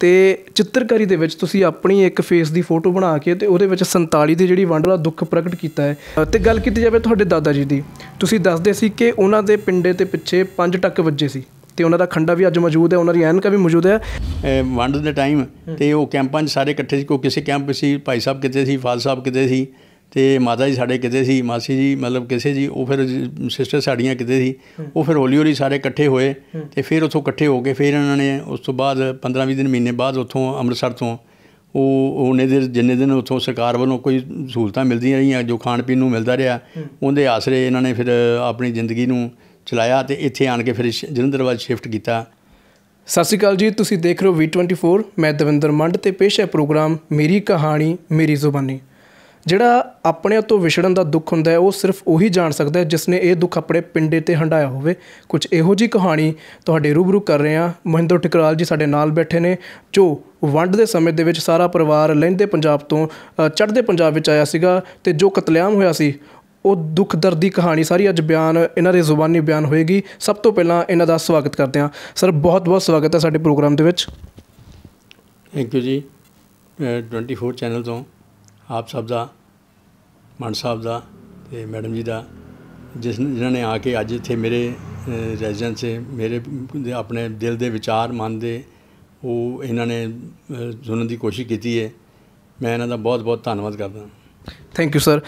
ਤੇ ਚਿੱਤਰਕਾਰੀ ਦੇ ਵਿੱਚ ਤੁਸੀਂ ਆਪਣੀ ਇੱਕ ਫੇਸ ਦੀ ਫੋਟੋ ਬਣਾ ਕੇ ਤੇ ਉਹਦੇ ਵਿੱਚ 47 ਦੀ ਜਿਹੜੀ ਵੰਡ ਦੁੱਖ ਪ੍ਰਗਟ ਕੀਤਾ ਹੈ ਤੇ ਗੱਲ ਕੀਤੀ ਜਾਵੇ ਤੁਹਾਡੇ ਦਾਦਾ ਜੀ ਦੀ ਤੁਸੀਂ ਦੱਸਦੇ ਸੀ ਕਿ ਉਹਨਾਂ ਦੇ ਪਿੰਡੇ ਤੇ ਪਿੱਛੇ 5 ਟੱਕ ਵੱਜੇ ਸੀ ਤੇ ਉਹਨਾਂ ਦਾ ਖੰਡਾ ਵੀ ਅੱਜ ਮੌਜੂਦ ਹੈ ਉਹਨਾਂ ਦੀ ਐਨਕਾ ਵੀ ਮੌਜੂਦ ਹੈ ਵੰਡ ਦੇ ਟਾਈਮ ਤੇ ਉਹ ਕੈਂਪਾਂ 'ਚ ਸਾਰੇ ਇਕੱਠੇ ਸੀ ਕੋਈ ਕਿਸੇ ਕੈਂਪ ਸੀ ਭਾਈ ਸਾਹਿਬ ਕਿਤੇ ਸੀ ਫਾਲ ਸਾਹਿਬ ਕਿਤੇ ਸੀ ਤੇ ਮਾਤਾ ਜੀ ਸਾਡੇ ਕਿਤੇ ਸੀ ਮਾਸੀ ਜੀ ਮਤਲਬ ਕਿਸੇ ਜੀ ਉਹ ਫਿਰ ਸਿਸਟਰ ਸਾਡੀਆਂ ਕਿਤੇ ਸੀ ਉਹ ਫਿਰ ਹੌਲੀ ਹੌਲੀ ਸਾਰੇ ਇਕੱਠੇ ਹੋਏ ਤੇ ਫਿਰ ਉਥੋਂ ਇਕੱਠੇ ਹੋ ਕੇ ਫਿਰ ਉਹਨਾਂ ਨੇ ਉਸ ਤੋਂ ਬਾਅਦ 15-20 ਦਿਨ ਮਹੀਨੇ ਬਾਅਦ ਉਥੋਂ ਅੰਮ੍ਰਿਤਸਰ ਤੋਂ ਉਹ ਉਹਨੇ ਦੇ ਜਿੰਨੇ ਦਿਨ ਉਥੋਂ ਸਰਕਾਰ ਵੱਲੋਂ ਕੋਈ ਸਹੂਲਤਾਂ ਮਿਲਦੀਆਂ ਰਹੀਆਂ ਜੋ ਖਾਣ ਪੀਣ ਨੂੰ ਮਿਲਦਾ ਰਿਹਾ ਉਹਦੇ ਆਸਰੇ ਇਹਨਾਂ ਨੇ ਫਿਰ ਆਪਣੀ ਜ਼ਿੰਦਗੀ ਨੂੰ ਚਲਾਇਆ ਤੇ ਇੱਥੇ ਆਣ ਕੇ ਫਿਰ ਜਲੰਧਰ ਵੱਲ ਸ਼ਿਫਟ ਕੀਤਾ ਸਤਿ ਸ਼੍ਰੀ ਅਕਾਲ ਜੀ ਤੁਸੀਂ ਦੇਖ ਰਹੇ ਹੋ V24 ਮੈਂ ਦਵਿੰਦਰ ਮੰਡ ਤੇ ਪੇਸ਼ ਹੈ ਪ੍ਰੋਗਰਾਮ ਮੇਰੀ ਕਹਾਣੀ ਮੇਰੀ ਜ਼ੁਬਾਨੀ ਜਿਹੜਾ ਆਪਣੇ ਤੋਂ ਵਿਛੜਨ ਦਾ ਦੁੱਖ ਹੁੰਦਾ ਹੈ ਉਹ ਸਿਰਫ ਉਹੀ ਜਾਣ ਸਕਦਾ ਹੈ ਜਿਸ ਨੇ ਇਹ ਦੁੱਖ ਆਪਣੇ ਪਿੰਡੇ ਤੇ ਹੰਡਾਇਆ ਹੋਵੇ ਕੁਝ ਇਹੋ ਜੀ ਕਹਾਣੀ ਤੁਹਾਡੇ ਰੂਬਰੂ ਕਰ ਰਹੇ ਹਾਂ ਮਹਿੰਦਰ ਟਿਕਰਾਲ ਜੀ ਸਾਡੇ ਨਾਲ ਬੈਠੇ ਨੇ ਜੋ ਵੰਡ ਦੇ ਸਮੇਂ ਦੇ ਵਿੱਚ ਸਾਰਾ ਪਰਿਵਾਰ ਲੈਂਦੇ ਪੰਜਾਬ ਤੋਂ ਚੜ੍ਹਦੇ ਪੰਜਾਬ ਵਿੱਚ ਆਇਆ ਸੀਗਾ ਤੇ ਜੋ ਕਤਲੇਆਮ ਹੋਇਆ ਸੀ ਉਹ ਦੁੱਖ ਦਰਦ ਦੀ ਕਹਾਣੀ ਸਾਰੀ ਅੱਜ ਬਿਆਨ ਇਹਨਾਂ ਦੇ ਜ਼ੁਬਾਨੀ ਬਿਆਨ ਹੋਏਗੀ ਸਭ ਤੋਂ ਪਹਿਲਾਂ ਇਹਨਾਂ ਦਾ ਸਵਾਗਤ ਕਰਦੇ ਹਾਂ ਸਰ ਬਹੁਤ-ਬਹੁਤ ਸਵਾਗਤ ਹੈ ਸਾਡੇ ਪ੍ਰੋਗਰਾਮ ਦੇ ਵਿੱਚ ਥੈਂਕ ਯੂ ਜੀ 24 ਚੈਨਲ ਤੋਂ ਆਪ ਸਭ ਦਾ ਮਾਨ ਸਾਹਿਬ ਦਾ ਤੇ ਮੈਡਮ ਜੀ ਦਾ ਜਿਸ ਜਿਨ੍ਹਾਂ ਨੇ ਆ ਕੇ ਅੱਜ ਇੱਥੇ ਮੇਰੇ ਰੈਜ਼ੀਡੈਂਸ ਮੇਰੇ ਆਪਣੇ ਦਿਲ ਦੇ ਵਿਚਾਰ ਮਨ ਦੇ ਉਹ ਇਹਨਾਂ ਨੇ ਸੁਣਨ ਦੀ ਕੋਸ਼ਿਸ਼ ਕੀਤੀ ਹੈ ਮੈਂ ਇਹਨਾਂ ਦਾ ਬਹੁਤ ਬਹੁਤ ਧੰਨਵਾਦ ਕਰਦਾ ਥੈਂਕ ਯੂ ਸਰ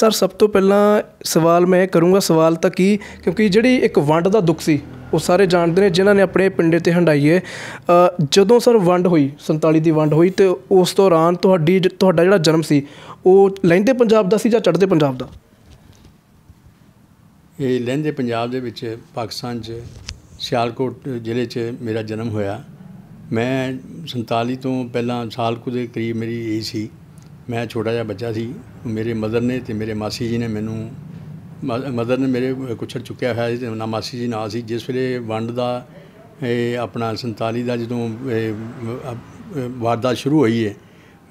ਸਰ ਸਭ ਤੋਂ ਪਹਿਲਾਂ ਸਵਾਲ ਮੈਂ ਕਰੂੰਗਾ ਸਵਾਲ ਤਾਂ ਕੀ ਕਿਉਂਕਿ ਜਿਹੜੀ ਇੱਕ ਵੰਡ ਦਾ ਦੁੱਖ ਸੀ ਉਹ ਸਾਰੇ ਜਾਣਦੇ ਨੇ ਜਿਨ੍ਹਾਂ ਨੇ ਆਪਣੇ ਪਿੰਡੇ ਤੇ ਹੰਡਾਈਏ ਜਦੋਂ ਸਰ ਵੰਡ ਹੋਈ 47 ਦੀ ਵੰਡ ਹੋਈ ਤੇ ਉਸ ਦੌਰਾਨ ਤੁਹਾਡੀ ਤੁਹਾਡਾ ਜਿਹੜਾ ਜਨਮ ਸੀ ਉਹ ਲਹਿੰਦੇ ਪੰਜਾਬ ਦਾ ਸੀ ਜਾਂ ਚੜ੍ਹਦੇ ਪੰਜਾਬ ਦਾ ਇਹ ਲਹਿੰਦੇ ਪੰਜਾਬ ਦੇ ਵਿੱਚ ਪਾਕਿਸਤਾਨ 'ਚ ਸਿਆਲਕੋਟ ਜ਼ਿਲ੍ਹੇ 'ਚ ਮੇਰਾ ਜਨਮ ਹੋਇਆ ਮੈਂ 47 ਤੋਂ ਪਹਿਲਾਂ ਸਾਲ ਕੁ ਦੇ ਕਰੀਬ ਮੇਰੀ ਏਜ ਸੀ ਮੈਂ ਛੋਟਾ ਜਿਹਾ ਬੱਚਾ ਸੀ ਮੇਰੇ ਮਦਰ ਨੇ ਤੇ ਮੇਰੇ ਮਾਸੀ ਜੀ ਨੇ ਮੈਨੂੰ ਮਦਰ ਨੇ ਮੇਰੇ ਕੁਛੜ ਚੁੱਕਿਆ ਹੋਇਆ ਸੀ ਨਾ ਮਾਸੀ ਜੀ ਨਾਲ ਸੀ ਜਿਸ ਵੇਲੇ ਵੰਡ ਦਾ ਇਹ ਆਪਣਾ 47 ਦਾ ਜਦੋਂ ਵਾਰਦਾਤ ਸ਼ੁਰੂ ਹੋਈ ਹੈ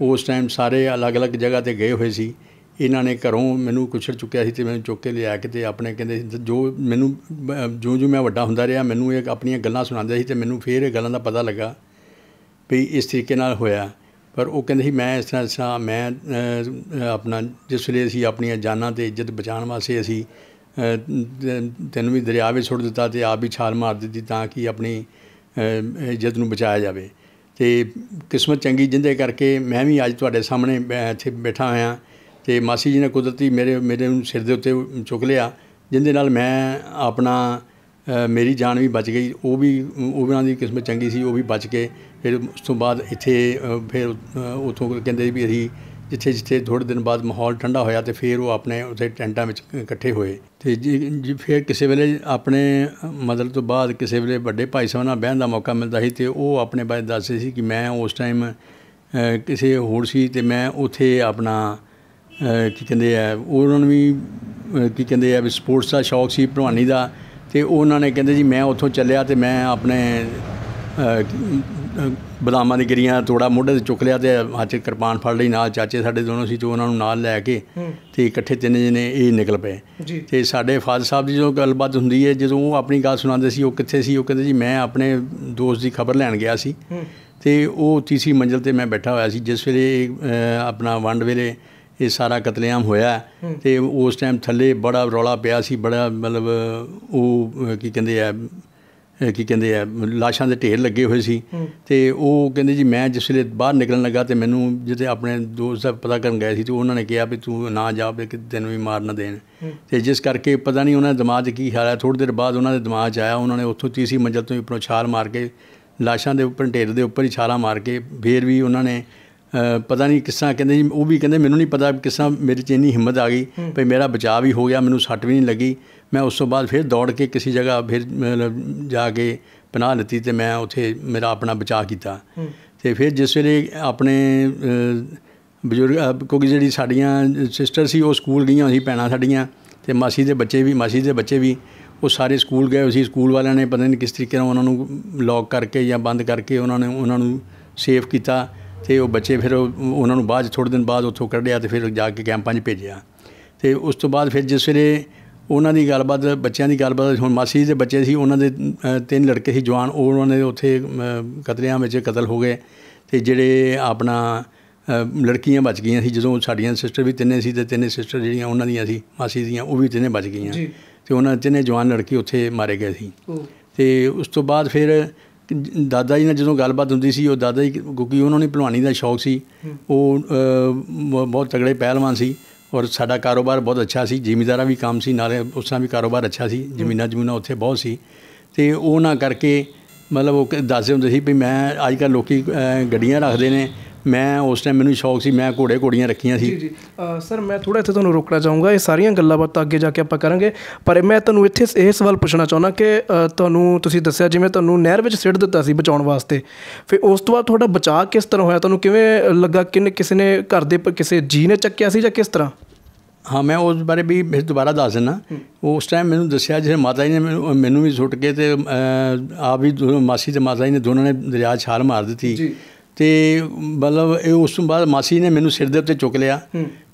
ਉਸ ਟਾਈਮ ਸਾਰੇ ਅਲੱਗ-ਅਲੱਗ ਜਗ੍ਹਾ ਤੇ ਗਏ ਹੋਏ ਸੀ ਇਹਨਾਂ ਨੇ ਘਰੋਂ ਮੈਨੂੰ ਕੁਛੜ ਚੁੱਕਿਆ ਸੀ ਤੇ ਮੈਨੂੰ ਚੁੱਕ ਕੇ ਲਿਆ ਕੇ ਤੇ ਆਪਣੇ ਕਹਿੰਦੇ ਜੋ ਮੈਨੂੰ ਜੋ ਜੋ ਮੈਂ ਵੱਡਾ ਹੁੰਦਾ ਰਿਹਾ ਮੈਨੂੰ ਇਹ ਆਪਣੀਆਂ ਗੱਲਾਂ ਸੁਣਾਉਂਦੇ ਸੀ ਤੇ ਮੈਨੂੰ ਫੇਰ ਇਹ ਗੱਲਾਂ ਦਾ ਪਤਾ ਲੱਗਾ ਵੀ ਇਸ ਤਰੀਕੇ ਨਾਲ ਹੋਇਆ ਪਰ ਉਹ ਕਹਿੰਦੇ ਸੀ ਮੈਂ ਇਸ ਤਰ੍ਹਾਂ ਸਾ ਮੈਂ ਆਪਣਾ ਜਿਸ ਵੇਲੇ ਅਸੀਂ ਆਪਣੀਆਂ ਜਾਨਾਂ ਤੇ ਇੱਜ਼ਤ ਬਚਾਉਣ ਵਾਸਤੇ ਅਸੀਂ ਤੈਨੂੰ ਵੀ ਦਰਿਆ ਵਿੱਚ ਸੁੱਟ ਦਿੱਤਾ ਤੇ ਆਪ ਵੀ ਛਾਲ ਮਾਰ ਦਿੱਤੀ ਤਾਂ ਕਿ ਆਪਣੀ ਇੱਜ਼ਤ ਨੂੰ ਬਚਾਇਆ ਜਾਵੇ ਤੇ ਕਿਸਮਤ ਚੰਗੀ ਜਿੰਦੇ ਕਰਕੇ ਮੈਂ ਵੀ ਅੱਜ ਤੁਹਾਡੇ ਸਾਹਮਣੇ ਇੱਥੇ ਬੈਠਾ ਹੋਇਆ ਤੇ ਮਾਸੀ ਜੀ ਨੇ ਕੁਦਰਤੀ ਮੇਰੇ ਮੇਰੇ ਨੂੰ ਸਿਰ ਦੇ ਉੱਤੇ ਚੁੱਕ ਲਿਆ ਜਿੰਦੇ ਨਾਲ ਮੈਂ ਆਪਣਾ ਮੇਰੀ ਜਾਨ ਵੀ ਬਚ ਗਈ ਉਹ ਵੀ ਉਹਨਾਂ ਦੀ ਕਿਸਮਤ ਚੰਗੀ ਸੀ ਉਹ ਵੀ ਬਚ ਕੇ ਫਿਰ ਉਸ ਤੋਂ ਬਾਅਦ ਇੱਥੇ ਫਿਰ ਉਥੋਂ ਕਹਿੰਦੇ ਵੀ ਅਸੀਂ ਜਿੱਥੇ ਜਿੱਥੇ ਥੋੜੇ ਦਿਨ ਬਾਅਦ ਮਾਹੌਲ ਠੰਡਾ ਹੋਇਆ ਤੇ ਫਿਰ ਉਹ ਆਪਣੇ ਉੱਥੇ ਟੈਂਟਾਂ ਵਿੱਚ ਇਕੱਠੇ ਹੋਏ ਤੇ ਜੀ ਫਿਰ ਕਿਸੇ ਵੇਲੇ ਆਪਣੇ ਮਦਦ ਤੋਂ ਬਾਅਦ ਕਿਸੇ ਵੇਲੇ ਵੱਡੇ ਭਾਈ ਸਾਹਿਬ ਨਾਲ ਬਹਿਣ ਦਾ ਮੌਕਾ ਮਿਲਦਾ ਸੀ ਤੇ ਉਹ ਆਪਣੇ ਬਾਰੇ ਦੱਸਦੇ ਸੀ ਕਿ ਮੈਂ ਉਸ ਟਾਈਮ ਕਿਸੇ ਹੋਰ ਸੀ ਤੇ ਮੈਂ ਉੱਥੇ ਆਪਣਾ ਕੀ ਕਹਿੰਦੇ ਆ ਉਹਨਾਂ ਨੂੰ ਵੀ ਕੀ ਕਹਿੰਦੇ ਆ ਵੀ ਸਪੋਰਟਸ ਦਾ ਸ਼ੌਕ ਸੀ ਭਲਵਾਨੀ ਦਾ ਤੇ ਉਹਨਾਂ ਨੇ ਕਹਿੰਦੇ ਜੀ ਮੈਂ ਉੱਥੋਂ ਚੱਲਿਆ ਤੇ ਮੈਂ ਆਪਣੇ ਬਦਾਮਾਂ ਦੀ ਗਰੀਆਂ ਥੋੜਾ ਮੋਢੇ ਤੇ ਚੁੱਕ ਲਿਆ ਤੇ ਅੱਜ ਕਿਰਪਾਨ ਫੜ ਲਈ ਨਾਲ ਚਾਚੇ ਸਾਡੇ ਦੋਨੋਂ ਸੀ ਜੋ ਉਹਨਾਂ ਨੂੰ ਨਾਲ ਲੈ ਕੇ ਤੇ ਇਕੱਠੇ ਤਿੰਨ ਜਣੇ ਇਹ ਨਿਕਲ ਪਏ ਤੇ ਸਾਡੇ ਫਾਦਰ ਸਾਹਿਬ ਦੀ ਜਦੋਂ ਗੱਲਬਾਤ ਹੁੰਦੀ ਹੈ ਜਦੋਂ ਉਹ ਆਪਣੀ ਗੱਲ ਸੁਣਾਉਂਦੇ ਸੀ ਉਹ ਕਿੱਥੇ ਸੀ ਉਹ ਕਹਿੰਦੇ ਜੀ ਮੈਂ ਆਪਣੇ ਦੋਸਤ ਦੀ ਖਬਰ ਲੈਣ ਗਿਆ ਸੀ ਤੇ ਉਹ ਤੀਸਰੀ ਮੰਜ਼ਲ ਤੇ ਮੈਂ ਬੈਠਾ ਹੋਇਆ ਸੀ ਜਿਸ ਵੇਲੇ ਆਪਣਾ ਵੰਡ ਵੇਲੇ ਇਹ ਸਾਰਾ ਕਤਲੇਆਮ ਹੋਇਆ ਤੇ ਉਸ ਟਾਈਮ ਥੱਲੇ ਬੜਾ ਰੌਲਾ ਪਿਆ ਸੀ ਬੜਾ ਮਤਲਬ ਉਹ ਕੀ ਕਹਿੰਦੇ ਆ ਕੀ ਕਹਿੰਦੇ ਆ ਲਾਸ਼ਾਂ ਦੇ ਢੇਰ ਲੱਗੇ ਹੋਏ ਸੀ ਤੇ ਉਹ ਕਹਿੰਦੇ ਜੀ ਮੈਂ ਜਿਸ ਵੇਲੇ ਬਾਹਰ ਨਿਕਲਣ ਲੱਗਾ ਤੇ ਮੈਨੂੰ ਜਿਹਦੇ ਆਪਣੇ ਦੋਸਤ ਦਾ ਪਤਾ ਕਰਨ ਗਏ ਸੀ ਤੇ ਉਹਨਾਂ ਨੇ ਕਿਹਾ ਵੀ ਤੂੰ ਨਾ ਜਾ ਵੀ ਕਿ ਤੈਨੂੰ ਵੀ ਮਾਰ ਨਾ ਦੇਣ ਤੇ ਜਿਸ ਕਰਕੇ ਪਤਾ ਨਹੀਂ ਉਹਨਾਂ ਦੇ ਦਿਮਾਗ 'ਚ ਕੀ ਹਾਲਿਆ ਥੋੜੀ ਦੇਰ ਬਾਅਦ ਉਹਨਾਂ ਦੇ ਦਿਮਾਗ 'ਚ ਆਇਆ ਉਹਨਾਂ ਨੇ ਉੱਥੋਂ ਤੀਸੀ ਮੰਜ਼ਲ ਤੋਂ ਉੱਪਰੋਂ ਛਾਲ ਮਾਰ ਕੇ ਲਾਸ਼ਾਂ ਦੇ ਉੱਪਰ ਢੇਰ ਦੇ ਉੱਪਰ ਹੀ ਛਾਲਾ ਮਾਰ ਕੇ ਫੇਰ ਵੀ ਉਹਨਾਂ ਨੇ ਪਤਾ ਨਹੀਂ ਕਿਸਾ ਕਹਿੰਦੇ ਜੀ ਉਹ ਵੀ ਕਹਿੰਦੇ ਮੈਨੂੰ ਨਹੀਂ ਪਤਾ ਕਿਸਾ ਮੇਰੇ 'ਚ ਇੰਨੀ ਹਿੰਮਤ ਆ ਗਈ ਭਈ ਮੇਰਾ ਬਚਾਅ ਵੀ ਹੋ ਗਿਆ ਮੈਨੂੰ ਸੱਟ ਵੀ ਨਹੀਂ ਲੱਗੀ ਮੈਂ ਉਸ ਤੋਂ ਬਾਅਦ ਫਿਰ ਦੌੜ ਕੇ ਕਿਸੇ ਜਗ੍ਹਾ ਫਿਰ ਜਾ ਕੇ ਪਨਾਹ ਲਈ ਤੇ ਮੈਂ ਉੱਥੇ ਮੇਰਾ ਆਪਣਾ ਬਚਾਅ ਕੀਤਾ ਤੇ ਫਿਰ ਜਿਸ ਵੇਲੇ ਆਪਣੇ ਬਜ਼ੁਰਗ ਕੋਈ ਜਿਹੜੀ ਸਾਡੀਆਂ ਸਿਸਟਰ ਸੀ ਉਹ ਸਕੂਲ ਗਈਆਂ ਸੀ ਪੈਣਾ ਸਾਡੀਆਂ ਤੇ ਮਾਸੀ ਦੇ ਬੱਚੇ ਵੀ ਮਾਸੀ ਦੇ ਬੱਚੇ ਵੀ ਉਹ ਸਾਰੇ ਸਕੂਲ ਗਏ ਸੀ ਸਕੂਲ ਵਾਲਿਆਂ ਨੇ ਪਤਾ ਨਹੀਂ ਕਿਸ ਤਰੀਕੇ ਨਾਲ ਉਹਨਾਂ ਨੂੰ ਲੌਕ ਕਰਕੇ ਜਾਂ ਬੰਦ ਕਰਕੇ ਉਹਨਾਂ ਨੇ ਉਹਨਾਂ ਨੂੰ ਸੇਫ ਕੀਤਾ ਤੇ ਉਹ ਬੱਚੇ ਫਿਰ ਉਹਨਾਂ ਨੂੰ ਬਾਅਦ ਥੋੜੇ ਦਿਨ ਬਾਅਦ ਉੱਥੋਂ ਕੱਢਿਆ ਤੇ ਫਿਰ ਜਾ ਕੇ ਕੈਂਪਾਂ 'ਚ ਭੇਜਿਆ ਤੇ ਉਸ ਤੋਂ ਬਾਅਦ ਫਿਰ ਜਿਸ ਵੇਲੇ ਉਹਨਾਂ ਦੀ ਗੱਲਬਾਤ ਬੱਚਿਆਂ ਦੀ ਗੱਲਬਾਤ ਹੁਣ ਮਾਸੀ ਦੇ ਬੱਚੇ ਸੀ ਉਹਨਾਂ ਦੇ ਤਿੰਨ ਲੜਕੇ ਸੀ ਜਵਾਨ ਉਹ ਉਹਨਾਂ ਦੇ ਉੱਥੇ ਕਤਲਿਆਂ ਵਿੱਚ ਕਤਲ ਹੋ ਗਏ ਤੇ ਜਿਹੜੇ ਆਪਣਾ ਲੜਕੀਆਂ ਬਚ ਗਈਆਂ ਸੀ ਜਦੋਂ ਸਾਡੀਆਂ ਸਿਸਟਰ ਵੀ ਤਿੰਨੇ ਸੀ ਤੇ ਤਿੰਨੇ ਸਿਸਟਰ ਜਿਹੜੀਆਂ ਉਹਨਾਂ ਦੀਆਂ ਸੀ ਮਾਸੀ ਦੀਆਂ ਉਹ ਵੀ ਤਿੰਨੇ ਬਚ ਗਈਆਂ ਤੇ ਉਹਨਾਂ ਤਿੰਨੇ ਜਵਾਨ ਲੜਕੀ ਉੱਥੇ ਮਾਰੇ ਗਏ ਸੀ ਤੇ ਉਸ ਤੋਂ ਬਾਅਦ ਫਿਰ ਦਾਦਾ ਜੀ ਨਾਲ ਜਦੋਂ ਗੱਲਬਾਤ ਹੁੰਦੀ ਸੀ ਉਹ ਦਾਦਾ ਜੀ ਕਿਉਂਕਿ ਉਹਨਾਂ ਨੂੰ ਪਹਿਲਵਾਨੀ ਦਾ ਸ਼ੌਕ ਸੀ ਉਹ ਬਹੁਤ ਤਗੜੇ ਪਹਿਲਵਾਨ ਸੀ ਔਰ ਸਾਡਾ ਕਾਰੋਬਾਰ ਬਹੁਤ ਅੱਛਾ ਸੀ ਜ਼ਿਮੀਂਦਾਰਾਂ ਵੀ ਕੰਮ ਸੀ ਨਾਲੇ ਉਸ ਤਰ੍ਹਾਂ ਵੀ ਕਾਰੋਬਾਰ ਅੱਛਾ ਸੀ ਜ਼ਮੀਨਾਂ ਜ਼ਮੀਨਾਂ ਉੱਥੇ ਬਹੁਤ ਸੀ ਤੇ ਉਹ ਨਾ ਕਰਕੇ ਮਤਲਬ ਉਹ ਦੱਸਦੇ ਹੁੰਦੇ ਸੀ ਵੀ ਮੈਂ ਅੱਜ ਕੱਲ ਲੋਕੀ ਗੱਡੀਆਂ ਰੱਖਦੇ ਨੇ ਮੈਂ ਉਸ ਟਾਈਮ ਮੈਨੂੰ ਸ਼ੌਕ ਸੀ ਮੈਂ ਘੋੜੇ ਘੋੜੀਆਂ ਰੱਖੀਆਂ ਸੀ ਜੀ ਜੀ ਸਰ ਮੈਂ ਥੋੜਾ ਇੱਥੇ ਤੁਹਾਨੂੰ ਰੋਕਣਾ ਚਾਹੂੰਗਾ ਇਹ ਸਾਰੀਆਂ ਗੱਲਾਂ ਬਾਤਾਂ ਅੱਗੇ ਜਾ ਕੇ ਆਪਾਂ ਕਰਾਂਗੇ ਪਰ ਮੈਂ ਤੁਹਾਨੂੰ ਇੱਥੇ ਇਹ ਸਵਾਲ ਪੁੱਛਣਾ ਚਾਹੁੰਦਾ ਕਿ ਤੁਹਾਨੂੰ ਤੁਸੀਂ ਦੱਸਿਆ ਜਿਵੇਂ ਤੁਹਾਨੂੰ ਨਹਿਰ ਵਿੱਚ ਸਿੱਟ ਦਿੱਤਾ ਸੀ ਬਚਾਉਣ ਵਾਸਤੇ ਫਿਰ ਉਸ ਤੋਂ ਬਾਅਦ ਤੁਹਾਡਾ ਬਚਾਅ ਕਿਸ ਤਰ੍ਹਾਂ ਹੋਇਆ ਤੁਹਾਨੂੰ ਕਿਵੇਂ ਲੱਗਾ ਕਿ ਕਿਸੇ ਨੇ ਘਰ ਦੇ ਕਿਸੇ ਜੀ ਨੇ ਚੱਕਿਆ ਸੀ ਜਾਂ ਕਿਸ ਤਰ੍ਹਾਂ ਹਾਂ ਮੈਂ ਉਸ ਬਾਰੇ ਵੀ ਫਿਰ ਦੁਬਾਰਾ ਦੱਸ ਦਿੰਨਾ ਉਸ ਟਾਈਮ ਮੈਨੂੰ ਦੱਸਿਆ ਜਿਵੇਂ ਮਾਤਾ ਜੀ ਨੇ ਮੈਨੂੰ ਵੀ ਸੁੱਟ ਕੇ ਤੇ ਆ ਵੀ ਮਾਸੀ ਤੇ ਮਾਤਾ ਜੀ ਨੇ ਦੋਨਾਂ ਨੇ ਦਰਿਆ ਛਾਲ ਮਾਰ ਦਿੱਤੀ ਤੇ ਮਤਲਬ ਇਹ ਉਸ ਤੋਂ ਬਾਅਦ ਮਾਸੀ ਨੇ ਮੈਨੂੰ ਸਿਰ ਦੇ ਉੱਤੇ ਚੁੱਕ ਲਿਆ